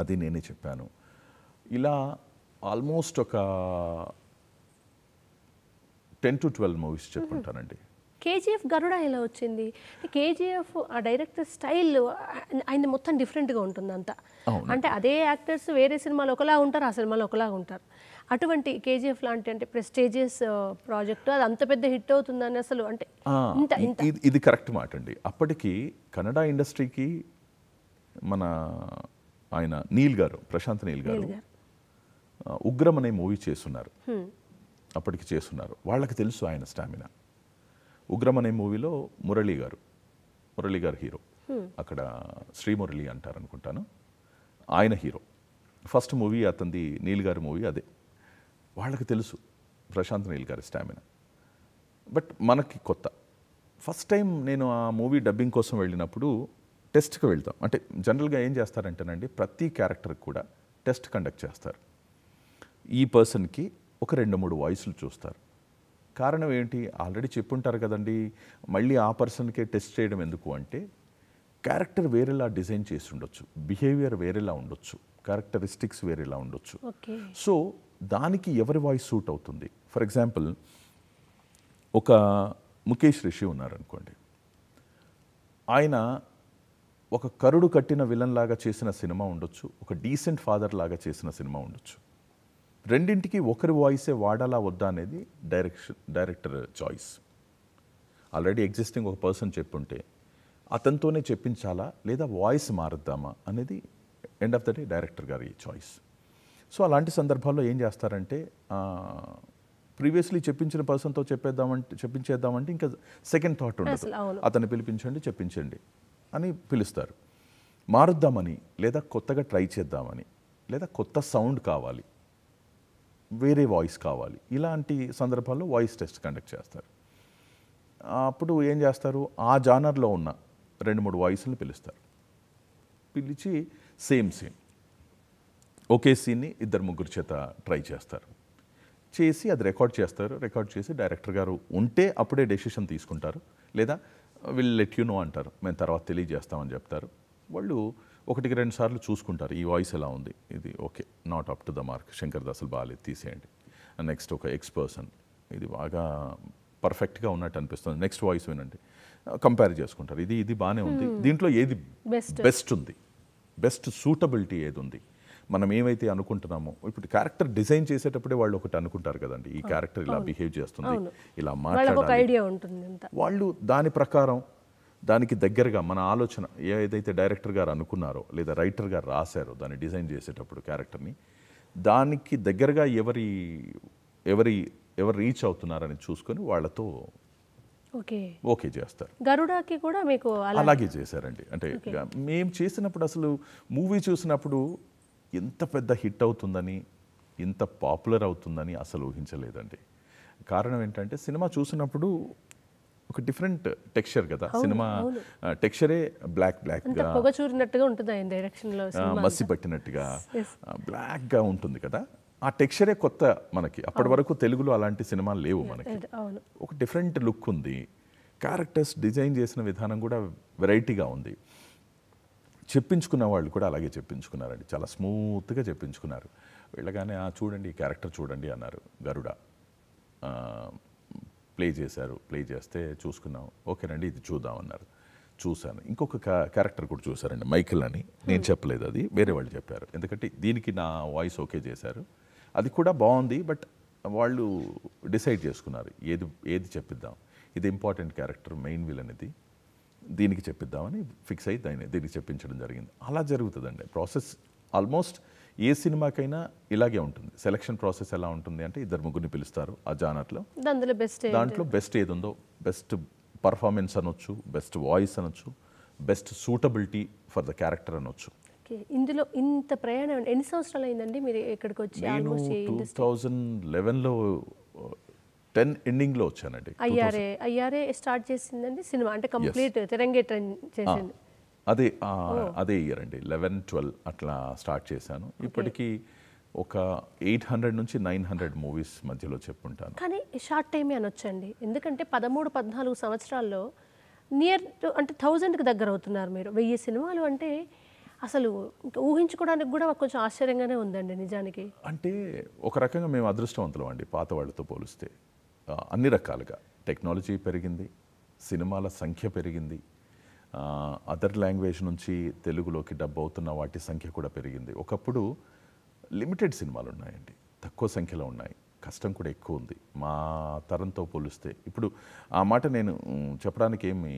Speaker 2: అది నేనే చెప్పాను ఇలా ఆల్మోస్ట్ ఒక టెన్ టు ట్వెల్వ్ మూవీస్ చెప్పుంటానండి
Speaker 1: కేజీఎఫ్ గరుడ ఇలా వచ్చింది కేజీఎఫ్ ఆ డైరెక్టర్ స్టైల్ ఆయన మొత్తం డిఫరెంట్గా ఉంటుంది అంతా అంటే అదే యాక్టర్స్ వేరే సినిమాలు ఒకలా ఉంటారు ఆ సినిమాలు ఒకలా ఉంటారు అటువంటి కేజీఎఫ్ లాంటి అంటే ప్రెస్టేజియస్ ప్రాజెక్ట్ అది అంత పెద్ద హిట్ అవుతుందని అసలు అంటే
Speaker 2: ఇది కరెక్ట్ మాట అండి అప్పటికి కన్నడ ఇండస్ట్రీకి మన ఆయన నీల్ గారు ప్రశాంత్ నీల్ గారు ఉగ్రం అనే మూవీ చేస్తున్నారు అప్పటికి చేస్తున్నారు వాళ్ళకి తెలుసు ఆయన స్టామినా ఉగ్రం అనే మూవీలో మురళి గారు మురళి గారు హీరో అక్కడ శ్రీమురళి అంటారు అనుకుంటాను ఆయన హీరో ఫస్ట్ మూవీ అతనిది నీల్ గారి మూవీ అదే వాళ్ళకి తెలుసు ప్రశాంత్ నీల్ గారి స్టామినా బట్ మనకి కొత్త ఫస్ట్ టైం నేను ఆ మూవీ డబ్బింగ్ కోసం వెళ్ళినప్పుడు టెస్ట్కి వెళ్తాం అంటే జనరల్గా ఏం చేస్తారంటేనండి ప్రతి క్యారెక్టర్కి కూడా టెస్ట్ కండక్ట్ చేస్తారు ఈ పర్సన్కి ఒక రెండు మూడు వాయిస్లు చూస్తారు కారణం ఏంటి ఆల్రెడీ చెప్పుంటారు కదండి మళ్ళీ ఆ పర్సన్కే టెస్ట్ చేయడం ఎందుకు అంటే క్యారెక్టర్ వేరేలా డిజైన్ చేసి ఉండొచ్చు బిహేవియర్ వేరేలా ఉండొచ్చు క్యారెక్టరిస్టిక్స్ వేరేలా ఉండొచ్చు సో దానికి ఎవరి వాయిస్ సూట్ అవుతుంది ఫర్ ఎగ్జాంపుల్ ఒక ముఖేష్ రిషి ఉన్నారనుకోండి ఆయన ఒక కరుడు కట్టిన విలన్ లాగా చేసిన సినిమా ఉండొచ్చు ఒక డీసెంట్ ఫాదర్ లాగా చేసిన సినిమా ఉండొచ్చు రెండింటికి ఒకరి వాయిసే వాడాలా వద్దా అనేది direction director choice already existing ఒక పర్సన్ చెప్పుంటే అతనితోనే చెప్పించాలా లేదా వాయిస్ మారుద్దామా అనేది end of the day director గారి చాయిస్ సో అలాంటి సందర్భాల్లో ఏం చేస్తారంటే ప్రీవియస్లీ చెప్పించిన పర్సన్తో చెప్పేద్దామంటే చెప్పించేద్దామంటే ఇంకా సెకండ్ థాట్ ఉండదు అతన్ని పిలిపించండి చెప్పించండి అని పిలుస్తారు మారుద్దామని లేదా కొత్తగా ట్రై చేద్దామని లేదా కొత్త సౌండ్ కావాలి వేరే వాయిస్ కావాలి ఇలాంటి సందర్భాల్లో వాయిస్ టెస్ట్ కండక్ట్ చేస్తారు అప్పుడు ఏం చేస్తారు ఆ జానర్లో ఉన్న రెండు మూడు వాయిస్ని పిలుస్తారు పిలిచి సేమ్ సేమ్ ఒకే సీన్ని ఇద్దరు ముగ్గురు చేత ట్రై చేస్తారు చేసి అది రికార్డ్ చేస్తారు రికార్డ్ చేసి డైరెక్టర్ గారు ఉంటే అప్పుడే డెసిషన్ తీసుకుంటారు లేదా విల్ లెట్ యు నో అంటారు మేము తర్వాత తెలియజేస్తామని చెప్తారు వాళ్ళు ఒకటికి రెండు సార్లు చూసుకుంటారు ఈ వాయిస్ ఎలా ఉంది ఇది okay not up to the mark Shankar దాసులు బాగాలేదు తీసేయండి నెక్స్ట్ ఒక ఎక్స్ పర్సన్ ఇది బాగా పర్ఫెక్ట్గా ఉన్నట్టు అనిపిస్తుంది నెక్స్ట్ వాయిస్ వినండి కంపేర్ చేసుకుంటారు ఇది ఇది బాగానే ఉంది దీంట్లో ఏది బెస్ట్ ఉంది బెస్ట్ సూటబిలిటీ ఏది ఉంది మనం ఏమైతే అనుకుంటున్నామో ఇప్పుడు క్యారెక్టర్ డిజైన్ చేసేటప్పుడే వాళ్ళు ఒకటి అనుకుంటారు కదండి ఈ క్యారెక్టర్ ఇలా బిహేవ్ చేస్తుంది ఇలా మాట్లాడాలి వాళ్ళు దాని ప్రకారం దానికి దగ్గరగా మన ఆలోచన ఏదైతే డైరెక్టర్ గారు అనుకున్నారో లేదా రైటర్ గారు రాశారో దాన్ని డిజైన్ చేసేటప్పుడు క్యారెక్టర్ని దానికి దగ్గరగా ఎవరి ఎవరి ఎవరు రీచ్ అవుతున్నారని చూసుకొని వాళ్ళతో ఓకే ఓకే చేస్తారు
Speaker 1: గరుడాకి కూడా మీకు అలాగే
Speaker 2: చేశారండి అంటే మేము చేసినప్పుడు అసలు మూవీ చూసినప్పుడు ఇంత పెద్ద హిట్ అవుతుందని ఇంత పాపులర్ అవుతుందని అసలు ఊహించలేదండి కారణం ఏంటంటే సినిమా చూసినప్పుడు ఒక డిఫరెంట్ టెక్స్చర్ కదా సినిమా టెక్స్చరే బ్లాక్ బ్లాక్
Speaker 1: ఉంటుంది మసి
Speaker 2: పట్టినట్టుగా బ్లాక్ గా ఉంటుంది కదా ఆ టెక్స్చరే కొత్త మనకి అప్పటి వరకు తెలుగులో అలాంటి సినిమాలు లేవు మనకి ఒక డిఫరెంట్ లుక్ ఉంది క్యారెక్టర్స్ డిజైన్ చేసిన విధానం కూడా వెరైటీగా ఉంది చెప్పించుకున్న వాళ్ళు కూడా అలాగే చెప్పించుకున్నారండి చాలా స్మూత్గా చెప్పించుకున్నారు వెళ్ళగానే చూడండి ఈ క్యారెక్టర్ చూడండి అన్నారు గరుడ ప్లే చేశారు ప్లే చేస్తే చూసుకున్నాం ఓకేనండి ఇది చూద్దాం అన్నారు చూశాను ఇంకొక క్యారెక్టర్ కూడా చూశారండి మైకిల్ అని నేను చెప్పలేదు అది వేరే వాళ్ళు చెప్పారు ఎందుకంటే దీనికి నా వాయిస్ ఓకే చేశారు అది కూడా బాగుంది బట్ వాళ్ళు డిసైడ్ చేసుకున్నారు ఏది ఏది చెప్పిద్దాం ఇది ఇంపార్టెంట్ క్యారెక్టర్ మెయిన్ విల్ అనేది దీనికి చెప్పిద్దామని ఫిక్స్ అయితే ఆయన దీనికి చెప్పించడం జరిగింది అలా జరుగుతుందండి ప్రాసెస్ ఆల్మోస్ట్ ఏ సినిమాకైనా ఇలాగే ఉంటుంది సెలక్షన్ ప్రాసెస్ ఎలా ఉంటుంది అంటే ఇద్దరు ముగ్గురిని పిలుస్తారు ఆ జానర్లో
Speaker 1: బెస్ట్ దాంట్లో
Speaker 2: బెస్ట్ ఏది ఉందో బెస్ట్ పర్ఫార్మెన్స్ అనొచ్చు బెస్ట్ వాయిస్ అనొచ్చు best suitability for the character అనొచ్చు
Speaker 1: ఇందులో ఇంత ప్రయాణం ఎన్ని సంవత్సరాలు అయిందండి మీరు ఇక్కడికి వచ్చి టూ
Speaker 2: థౌజండ్ లెవెన్లో టెన్ ఎండింగ్లో వచ్చానండి
Speaker 1: అయ్యారే స్టార్ట్ చేసిందండి సినిమా అంటే కంప్లీట్ తెరంగే ట్రెండ్ చేసింది
Speaker 2: అదే అదే ఇయర్ అండి లెవెన్ ట్వెల్వ్ అట్లా స్టార్ట్ చేశాను ఇప్పటికీ ఒక ఎయిట్ హండ్రెడ్ నుంచి నైన్ హండ్రెడ్ మూవీస్ మధ్యలో చెప్పుంటాను
Speaker 1: కానీ షార్ట్ టైమే అనొచ్చండి ఎందుకంటే పదమూడు పద్నాలుగు సంవత్సరాల్లో నియర్ అంటే థౌజండ్కి దగ్గర అవుతున్నారు మీరు వెయ్యి సినిమాలు అంటే అసలు ఊహించుకోవడానికి కూడా కొంచెం ఆశ్చర్యంగానే ఉందండి నిజానికి అంటే
Speaker 2: ఒక రకంగా మేము అదృష్టవంతులం అండి పాత వాళ్ళతో పోలిస్తే అన్ని రకాలుగా టెక్నాలజీ పెరిగింది సినిమాల సంఖ్య పెరిగింది అదర్ లాంగ్వేజ్ నుంచి తెలుగులోకి డబ్ అవుతున్న వాటి సంఖ్య కూడా పెరిగింది ఒకప్పుడు లిమిటెడ్ సినిమాలు ఉన్నాయండి తక్కువ సంఖ్యలో ఉన్నాయి కష్టం కూడా ఎక్కువ ఉంది మా తరంతో పోలిస్తే ఇప్పుడు ఆ మాట నేను చెప్పడానికి ఏమి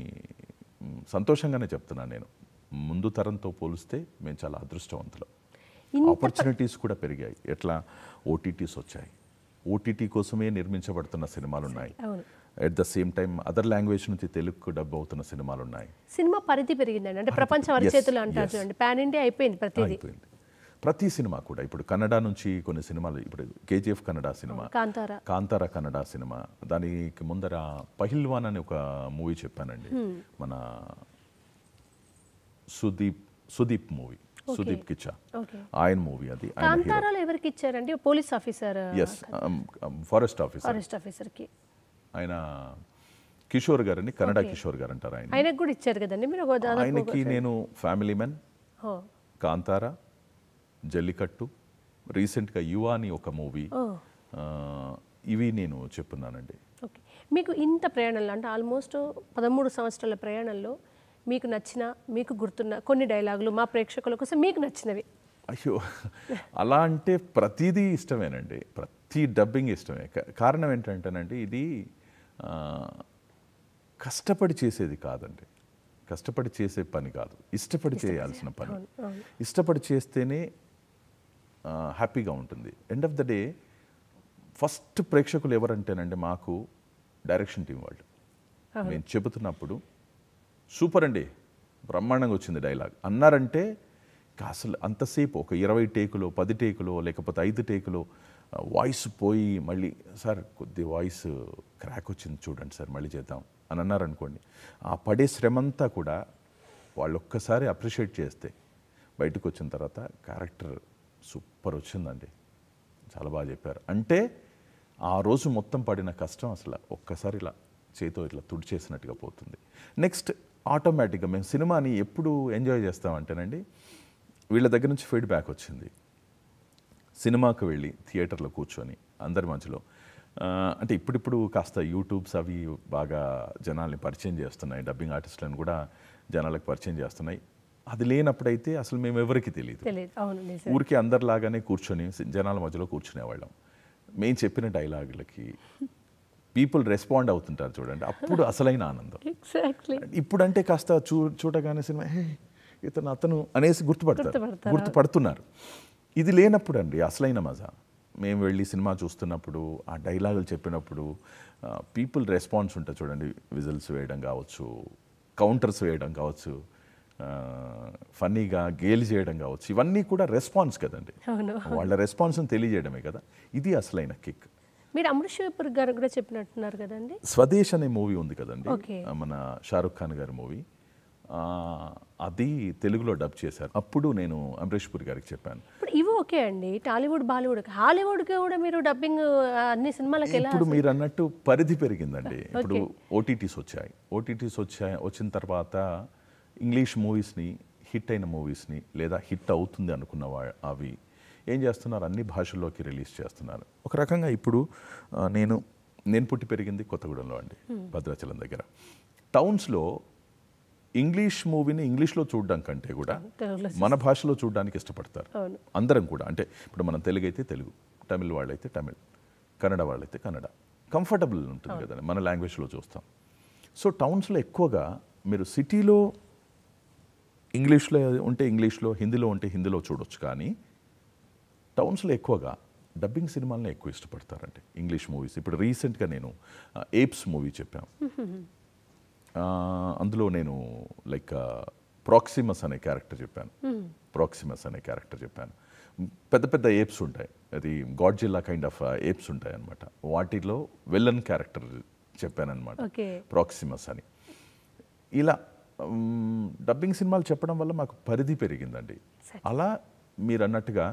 Speaker 2: సంతోషంగానే చెప్తున్నాను నేను ముందు తరంతో పోలిస్తే మేము చాలా అదృష్టవంతులం
Speaker 1: ఆపర్చునిటీస్
Speaker 2: కూడా పెరిగాయి ఎట్లా ఓటీటీస్ వచ్చాయి ఓటీటీ కోసమే నిర్మించబడుతున్న సినిమాలు ఉన్నాయి at the same time other language నుంచి తెలుగు డబ్బు అవుతున్న సినిమాలు ఉన్నాయి
Speaker 1: సినిమా పరిధి పెరిగిందండి అంటే ప్రపంచ అరిచేతులు అంటారు చూడండి పాన్ ఇండియా అయిపోయింది ప్రతిదీ
Speaker 2: ప్రతి సినిమా కూడా ఇప్పుడు కన్నడ నుంచి కొన్ని సినిమాలు ఇప్పుడు KGF Kannada cinema Kantara Kantara Kannada cinema దానికి ముందర పహిల్వాన్ అని ఒక మూవీ చెప్పానండి మన సుదీప్ సుదీప్ మూవీ సుదీప్ కిచా ఆయన మూవీ అది కాంతారాలో
Speaker 1: ఎవరికి ఇచ్చారండి police officer yes
Speaker 2: forest officer forest officer కి ఆయన కిషోర్ గారండి కన్నడ కిషోర్ గారు అంటారు ఆయన ఆయనకు
Speaker 1: కూడా ఇచ్చారు కదండి మీరు ఆయనకి నేను
Speaker 2: ఫ్యామిలీ మెన్ కాంతారా జల్లికట్టు గా యువా అని ఒక మూవీ ఇవి నేను చెప్తున్నానండి
Speaker 1: ఓకే మీకు ఇంత ప్రయాణంలో అంటే ఆల్మోస్ట్ పదమూడు సంవత్సరాల ప్రయాణంలో మీకు నచ్చిన మీకు గుర్తున్న కొన్ని డైలాగులు మా ప్రేక్షకుల కోసం మీకు నచ్చినవి
Speaker 2: అయ్యో అలా అంటే ప్రతిదీ ఇష్టమేనండి ప్రతి డబ్బింగ్ ఇష్టమే కారణం ఏంటంటేనండి ఇది కష్టపడి చేసేది కాదండి కష్టపడి చేసే పని కాదు ఇష్టపడి చేయాల్సిన పని ఇష్టపడి చేస్తేనే హ్యాపీగా ఉంటుంది end of the day first ప్రేక్షకులు ఎవరంటేనండి మాకు డైరెక్షన్ టీం వాళ్ళు మేము చెబుతున్నప్పుడు సూపర్ అండి బ్రహ్మాండంగా వచ్చింది డైలాగ్ అన్నారంటే అసలు అంతసేపు ఒక ఇరవై టేకులో పది టేకులో లేకపోతే ఐదు టేకులో వాయిస్ పోయి మళ్ళీ సార్ కొద్ది వాయిస్ క్రాక్ వచ్చింది చూడండి సార్ మళ్ళీ చేద్దాం అని అన్నారనుకోండి ఆ పడే శ్రమంతా కూడా వాళ్ళు ఒక్కసారి అప్రిషియేట్ చేస్తే బయటకు వచ్చిన తర్వాత క్యారెక్టర్ సూపర్ వచ్చిందండి చాలా బాగా చెప్పారు అంటే ఆ రోజు మొత్తం పడిన కష్టం అసలు ఒక్కసారి ఇలా చేతితో ఇట్లా తుడిచేసినట్టుగా పోతుంది నెక్స్ట్ ఆటోమేటిక్గా మేము సినిమాని ఎప్పుడు ఎంజాయ్ చేస్తామంటేనండి వీళ్ళ దగ్గర నుంచి ఫీడ్బ్యాక్ వచ్చింది సినిమాకు వెళ్ళి థియేటర్లో కూర్చొని అందరి మధ్యలో అంటే ఇప్పుడిప్పుడు కాస్త యూట్యూబ్స్ అవి బాగా జనాల్ని పరిచయం చేస్తున్నాయి డబ్బింగ్ ఆర్టిస్టులను కూడా జనాలకు పరిచయం చేస్తున్నాయి అది లేనప్పుడైతే అసలు మేము ఎవరికి తెలియదు ఊరికే అందరిలాగానే కూర్చొని జనాల మధ్యలో కూర్చునేవాళ్ళం మేము చెప్పిన డైలాగులకి పీపుల్ రెస్పాండ్ అవుతుంటారు చూడండి అప్పుడు అసలైన ఆనందం ఎగ్జాక్ట్లీ ఇప్పుడంటే కాస్త చూ చూడగానే సినిమా హే ఇతను అతను అనేసి గుర్తుపడతారు గుర్తుపడుతున్నారు ఇది లేనప్పుడు అండి అసలైన మజా మేము వెళ్ళి సినిమా చూస్తున్నప్పుడు ఆ డైలాగులు చెప్పినప్పుడు పీపుల్ రెస్పాన్స్ ఉంటుంది చూడండి విజిల్స్ వేయడం కావచ్చు కౌంటర్స్ వేయడం కావచ్చు ఫన్నీగా గేలి చేయడం కావచ్చు ఇవన్నీ కూడా రెస్పాన్స్ కదండి వాళ్ళ రెస్పాన్స్ని తెలియజేయడమే కదా ఇది అసలైన కిక్
Speaker 1: మీరు అమృత్ శివపూర్ గారు కూడా చెప్పినట్టున్నారు కదండి
Speaker 2: స్వదేశ్ అనే మూవీ ఉంది కదండి మన షారుఖ్ ఖాన్ గారి మూవీ అది తెలుగులో డబ్ చేశారు అప్పుడు నేను అమరేష్ పూరి గారికి చెప్పాను
Speaker 1: ఇవి ఓకే అండి టాలీవుడ్ బాలీవుడ్ హాలీవుడ్ కూడా మీరు డబ్బింగ్ అన్ని సినిమాలకి ఇప్పుడు
Speaker 2: మీరు అన్నట్టు పరిధి పెరిగిందండి ఇప్పుడు ఓటీటీస్ వచ్చాయి ఓటీటీస్ వచ్చాయి వచ్చిన తర్వాత ఇంగ్లీష్ మూవీస్ని హిట్ అయిన మూవీస్ని లేదా హిట్ అవుతుంది అనుకున్న అవి ఏం చేస్తున్నారు అన్ని భాషల్లోకి రిలీజ్ చేస్తున్నారు ఒక రకంగా ఇప్పుడు నేను నేను పుట్టి పెరిగింది కొత్తగూడెంలో అండి భద్రాచలం దగ్గర టౌన్స్లో ఇంగ్లీష్ మూవీని ఇంగ్లీష్లో చూడడం కంటే కూడా మన భాషలో చూడడానికి ఇష్టపడతారు అందరం కూడా అంటే ఇప్పుడు మనం తెలుగు అయితే తెలుగు తమిళ్ వాళ్ళైతే తమిళ్ కన్నడ వాళ్ళైతే కన్నడ కంఫర్టబుల్ ఉంటుంది కదండి మన లాంగ్వేజ్లో చూస్తాం సో టౌన్స్లో ఎక్కువగా మీరు సిటీలో ఇంగ్లీష్లో ఉంటే ఇంగ్లీష్లో హిందీలో ఉంటే హిందీలో చూడొచ్చు కానీ టౌన్స్లో ఎక్కువగా డబ్బింగ్ సినిమాలను ఎక్కువ ఇష్టపడతారండి ఇంగ్లీష్ మూవీస్ ఇప్పుడు రీసెంట్గా నేను ఏప్స్ మూవీ చెప్పాను అందులో నేను లైక్ ప్రాక్సిమస్ అనే క్యారెక్టర్ చెప్పాను ప్రాక్సిమస్ అనే క్యారెక్టర్ చెప్పాను పెద్ద పెద్ద ఏప్స్ ఉంటాయి అది గాడ్ జిల్లా కైండ్ ఆఫ్ ఏప్స్ ఉంటాయి అనమాట వాటిలో వెల్లన్ క్యారెక్టర్ చెప్పానమాట ప్రాక్సిమస్ అని ఇలా డబ్బింగ్ సినిమాలు చెప్పడం వల్ల మాకు పరిధి పెరిగిందండి అలా మీరు అన్నట్టుగా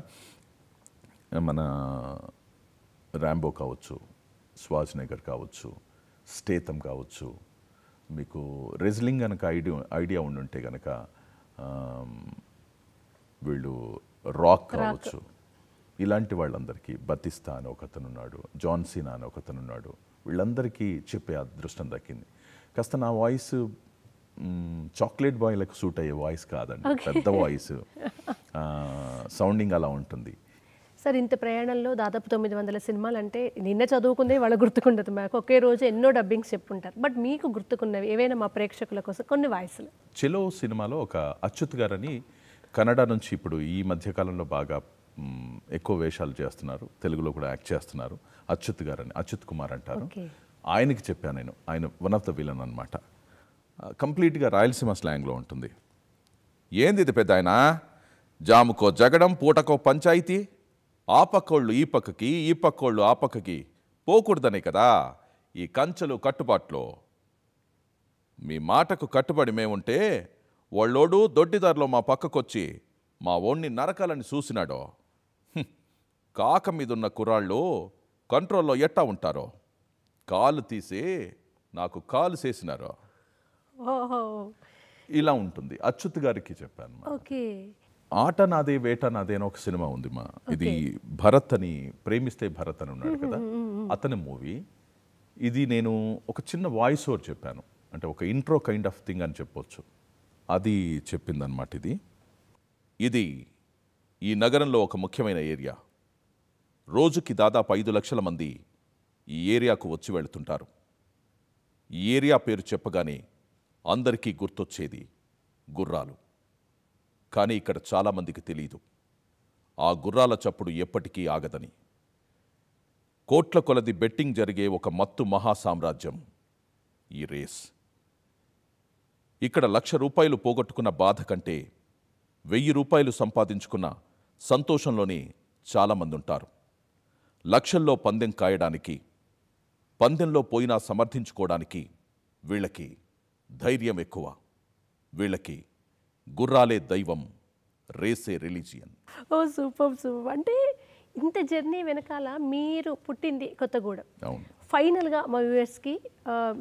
Speaker 2: మన ర్యాంబో కావచ్చు స్వాజ్నగర్ కావచ్చు స్టేతం కావచ్చు మీకు రెజ్లింగ్ కనుక ఐడియా ఐడియా ఉండుంటే కనుక వీళ్ళు రాక్ కావచ్చు ఇలాంటి వాళ్ళందరికీ బతిస్తా అని ఒకతనున్నాడు ఉన్నాడు జాన్సీనా అని ఒకతనున్నాడు ఉన్నాడు వీళ్ళందరికీ చెప్పే అదృష్టం దక్కింది కాస్త నా వాయిస్ చాక్లెట్ బాయ్లకు సూట్ అయ్యే వాయిస్ కాదండి పెద్ద వాయిస్ సౌండింగ్ అలా ఉంటుంది
Speaker 1: సార్ ఇంత ప్రయాణంలో దాదాపు తొమ్మిది వందల సినిమాలు అంటే నిన్న చదువుకుందే వాళ్ళు గుర్తుకుండదు మాకు ఒకే రోజు ఎన్నో డబ్బింగ్స్ చెప్పుంటారు బట్ మీకు గుర్తుకున్నవి ఏవైనా మా ప్రేక్షకుల కోసం కొన్ని వాయిస్లు
Speaker 2: చెలో సినిమాలో ఒక అచ్యుత్ గారని కన్నడ నుంచి ఇప్పుడు ఈ మధ్యకాలంలో బాగా ఎక్కువ వేషాలు చేస్తున్నారు తెలుగులో కూడా యాక్ట్ చేస్తున్నారు అచ్యుత్ గారని అచ్యుత్ కుమార్ అంటారు ఆయనకి చెప్పాను నేను ఆయన వన్ ఆఫ్ ద విలన్ అనమాట కంప్లీట్గా రాయలసీమ స్లాంగ్లో ఉంటుంది ఏంది ఇది పెద్ద ఆయన జాముకో జగడం పూటకో పంచాయతీ ఆ పక్కోళ్ళు ఈ పక్కకి ఈ పక్కోళ్ళు ఆ పక్కకి పోకూడదనే కదా ఈ కంచెలు కట్టుబాట్లో మీ మాటకు కట్టుబడి మేముంటే వాళ్ళోడు దొడ్డిదారిలో మా పక్కకొచ్చి మా ఓణ్ణి నరకాలని చూసినాడో కాక మీదున్న కుర్రాళ్ళు కంట్రోల్లో ఎట్టా ఉంటారో కాలు తీసి నాకు కాలు చేసినారో ఇలా ఉంటుంది అచ్యుత్ గారికి చెప్పాను ఓకే ఆట నాదే వేట నాదే అని ఒక సినిమా ఉంది మా ఇది భరత్ అని ప్రేమిస్తే భరత్ అని ఉన్నాడు కదా అతని మూవీ ఇది నేను ఒక చిన్న వాయిస్ ఓవర్ చెప్పాను అంటే ఒక ఇంట్రో కైండ్ ఆఫ్ థింగ్ అని చెప్పొచ్చు అది చెప్పిందనమాట ఇది ఇది ఈ నగరంలో ఒక ముఖ్యమైన ఏరియా రోజుకి దాదాపు ఐదు లక్షల మంది ఈ ఏరియాకు వచ్చి వెళుతుంటారు ఈ ఏరియా పేరు చెప్పగానే అందరికీ గుర్తొచ్చేది గుర్రాలు కానీ ఇక్కడ చాలామందికి తెలియదు ఆ గుర్రాల చప్పుడు ఎప్పటికీ ఆగదని కోట్ల కొలది బెట్టింగ్ జరిగే ఒక మత్తు మహాసామ్రాజ్యం ఈ రేస్ ఇక్కడ లక్ష రూపాయలు పోగొట్టుకున్న బాధ కంటే వెయ్యి రూపాయలు సంపాదించుకున్న సంతోషంలోనే చాలామంది ఉంటారు లక్షల్లో పందెం కాయడానికి పందెంలో పోయినా సమర్థించుకోవడానికి వీళ్ళకి ధైర్యం ఎక్కువ వీళ్ళకి గుర్రాలే దైవం రేసే రిలీజియన్
Speaker 1: ఓ సూపర్ సూపర్ అంటే ఇంత జర్నీ వెనకాల మీరు పుట్టింది కొత్తగూడెం అవును ఫైనల్గా మా వ్యూవర్స్కి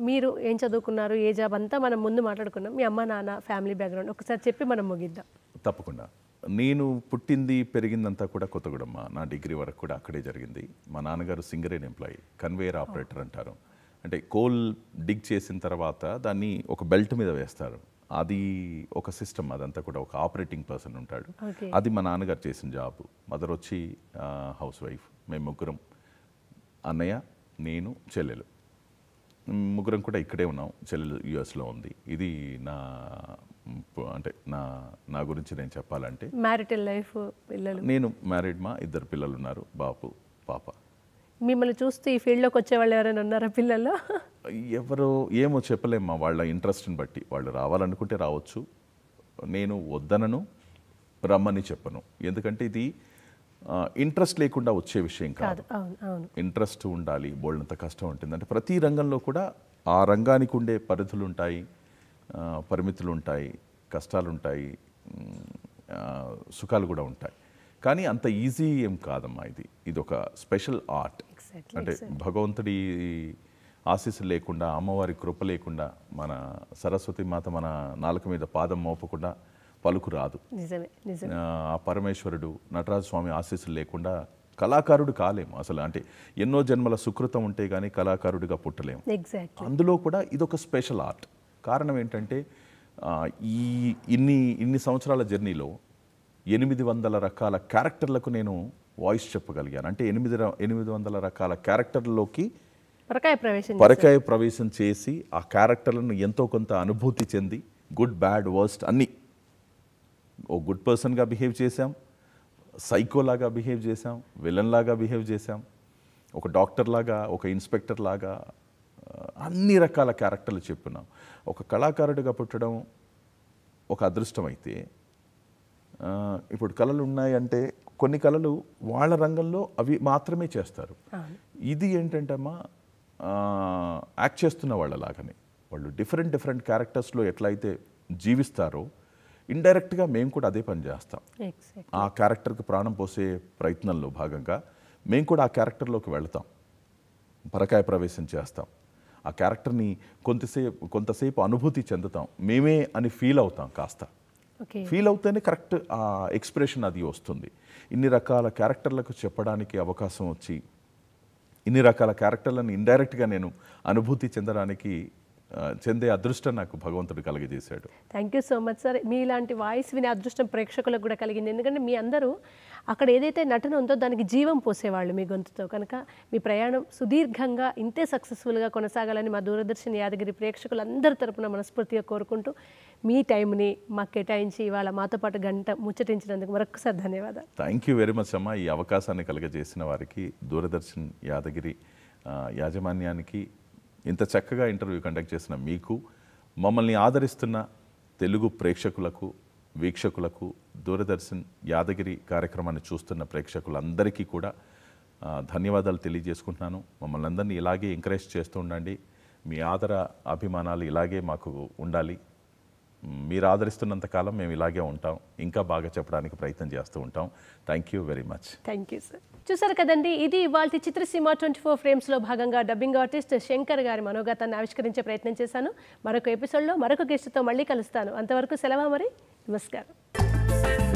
Speaker 1: మీరు ఏం చదువుకున్నారు ఏ జాబ్ అంతా మనం ముందు మాట్లాడుకున్నాం మీ అమ్మ నాన్న ఫ్యామిలీ బ్యాక్గ్రౌండ్ ఒకసారి చెప్పి మనం ముగిద్దాం
Speaker 2: తప్పకుండా నేను పుట్టింది పెరిగిందంతా కూడా కొత్తగూడమ్మ నా డిగ్రీ వరకు కూడా అక్కడే జరిగింది మా నాన్నగారు సింగరేన్ ఎంప్లాయీ కన్వేయర్ ఆపరేటర్ అంటారు అంటే కోల్ డిగ్ చేసిన తర్వాత దాన్ని ఒక బెల్ట్ మీద వేస్తారు అది ఒక సిస్టమ్ అదంతా కూడా ఒక ఆపరేటింగ్ పర్సన్ ఉంటాడు అది మా నాన్నగారు చేసిన జాబ్ మదర్ వచ్చి హౌస్ వైఫ్ మేము ముగ్గురం అన్నయ్య నేను చెల్లెలు ముగ్గురం కూడా ఇక్కడే ఉన్నాం చెల్లెలు యుఎస్లో ఉంది ఇది నా అంటే నా నా గురించి నేను చెప్పాలంటే
Speaker 1: మ్యారిటల్ లైఫ్ పిల్లలు నేను
Speaker 2: మ్యారీడ్ మా ఇద్దరు పిల్లలు ఉన్నారు బాపు పాప
Speaker 1: మిమ్మల్ని చూస్తూ ఈ ఫీల్డ్లోకి వచ్చే వాళ్ళు ఎవరైనా ఉన్నారా పిల్లలు
Speaker 2: ఎవరు ఏమో చెప్పలేమ్మా వాళ్ళ ఇంట్రెస్ట్ని బట్టి వాళ్ళు రావాలనుకుంటే రావచ్చు నేను వద్దనను రమ్మని చెప్పను ఎందుకంటే ఇది ఇంట్రెస్ట్ లేకుండా వచ్చే విషయం కాదు ఇంట్రెస్ట్ ఉండాలి బోల్డంత కష్టం ఉంటుంది అంటే ప్రతి రంగంలో కూడా ఆ రంగానికి ఉండే పరిధులు ఉంటాయి పరిమితులు ఉంటాయి కష్టాలు ఉంటాయి సుఖాలు కూడా ఉంటాయి కానీ అంత ఈజీ ఏం కాదమ్మా ఇది ఇది ఒక స్పెషల్ ఆర్ట్ అంటే uh, భగవంతుడి ఆశీస్సు లేకుండా అమ్మవారి కృప లేకుండా మన సరస్వతి మాత మన నాలుక మీద పాదం మోపకుండా పలుకు రాదు ఆ పరమేశ్వరుడు నటరాజ స్వామి ఆశీస్సులు లేకుండా కళాకారుడు కాలేము అసలు అంటే ఎన్నో జన్మల సుకృతం ఉంటే కానీ కళాకారుడిగా పుట్టలేము అందులో కూడా ఇదొక స్పెషల్ ఆర్ట్ కారణం ఏంటంటే ఈ ఇన్ని ఇన్ని సంవత్సరాల జర్నీలో ఎనిమిది వందల రకాల క్యారెక్టర్లకు నేను వాయిస్ చెప్పగలిగాను అంటే ఎనిమిది ఎనిమిది వందల రకాల క్యారెక్టర్లోకి
Speaker 1: పరకాయ ప్రవేశం పరకాయ
Speaker 2: ప్రవేశం చేసి ఆ క్యారెక్టర్లను ఎంతో కొంత అనుభూతి చెంది గుడ్ బ్యాడ్ వర్స్ట్ అన్నీ ఓ గుడ్ పర్సన్గా బిహేవ్ చేశాం సైకోలాగా బిహేవ్ చేశాం విలన్ లాగా బిహేవ్ చేశాం ఒక డాక్టర్ లాగా ఒక ఇన్స్పెక్టర్ లాగా అన్ని రకాల క్యారెక్టర్లు చెప్పున్నాం ఒక కళాకారుడిగా పుట్టడం ఒక అదృష్టం అయితే ఇప్పుడు కళలు ఉన్నాయంటే కొన్ని కళలు వాళ్ళ రంగంలో అవి మాత్రమే చేస్తారు ఇది ఏంటంటే అమ్మా యాక్ట్ చేస్తున్న లాగానే వాళ్ళు డిఫరెంట్ డిఫరెంట్ క్యారెక్టర్స్లో ఎట్లయితే జీవిస్తారో ఇండైరెక్ట్గా మేము కూడా అదే పని చేస్తాం ఆ క్యారెక్టర్కి ప్రాణం పోసే ప్రయత్నంలో భాగంగా మేము కూడా ఆ క్యారెక్టర్లోకి వెళతాం పరకాయ ప్రవేశం చేస్తాం ఆ క్యారెక్టర్ని కొంతసేపు కొంతసేపు అనుభూతి చెందుతాం మేమే అని ఫీల్ అవుతాం కాస్త ఫీల్ అవుతేనే కరెక్ట్ ఆ ఎక్స్ప్రెషన్ అది వస్తుంది ఇన్ని రకాల క్యారెక్టర్లకు చెప్పడానికి అవకాశం వచ్చి ఇన్ని రకాల క్యారెక్టర్లను ఇండైరెక్ట్గా నేను అనుభూతి చెందడానికి చెందే అదృష్టం నాకు భగవంతుడు కలిగజేశాడు
Speaker 1: thank you so much sir మీ ఇలాంటి వాయిస్ వినే అదృష్టం ప్రేక్షకులకు కూడా కలిగింది ఎందుకంటే మీ అందరూ అక్కడ ఏదైతే నటన ఉందో దానికి జీవం పోసేవాళ్ళు మీ గొంతుతో కనుక మీ ప్రయాణం సుదీర్ఘంగా ఇంతే సక్సెస్ఫుల్గా కొనసాగాలని మా దూరదర్శన్ యాదగిరి ప్రేక్షకులందరి తరపున మనస్ఫూర్తిగా కోరుకుంటూ మీ టైంని మాకు కేటాయించి ఇవాళ మాతో పాటు గంట ముచ్చటించినందుకు మరొకసారి ధన్యవాదాలు
Speaker 2: థ్యాంక్ యూ వెరీ మచ్ అమ్మ ఈ అవకాశాన్ని కలిగజేసిన వారికి దూరదర్శన్ యాదగిరి యాజమాన్యానికి ఇంత చక్కగా ఇంటర్వ్యూ కండక్ట్ చేసిన మీకు మమ్మల్ని ఆదరిస్తున్న తెలుగు ప్రేక్షకులకు వీక్షకులకు దూరదర్శన్ యాదగిరి కార్యక్రమాన్ని చూస్తున్న ప్రేక్షకులందరికీ కూడా ధన్యవాదాలు తెలియజేసుకుంటున్నాను మమ్మల్ని అందరినీ ఇలాగే ఎంకరేజ్ చేస్తూ ఉండండి మీ ఆదర అభిమానాలు ఇలాగే మాకు ఉండాలి మీరు ఆదరిస్తున్నంత కాలం మేము ఇలాగే ఉంటాం ఇంకా బాగా చెప్పడానికి ప్రయత్నం చేస్తూ ఉంటాం thank you very much
Speaker 1: thank you sir చూసారు కదండి ఇది ఇవాళ చిత్రసీమ ట్వంటీ ఫోర్ ఫ్రేమ్స్లో భాగంగా డబ్బింగ్ ఆర్టిస్ట్ శంకర్ గారి మనోగతాన్ని ఆవిష్కరించే ప్రయత్నం చేశాను మరొక ఎపిసోడ్లో మరొక గెస్ట్తో మళ్ళీ కలుస్తాను అంతవరకు సెలవు మరి నమస్కారం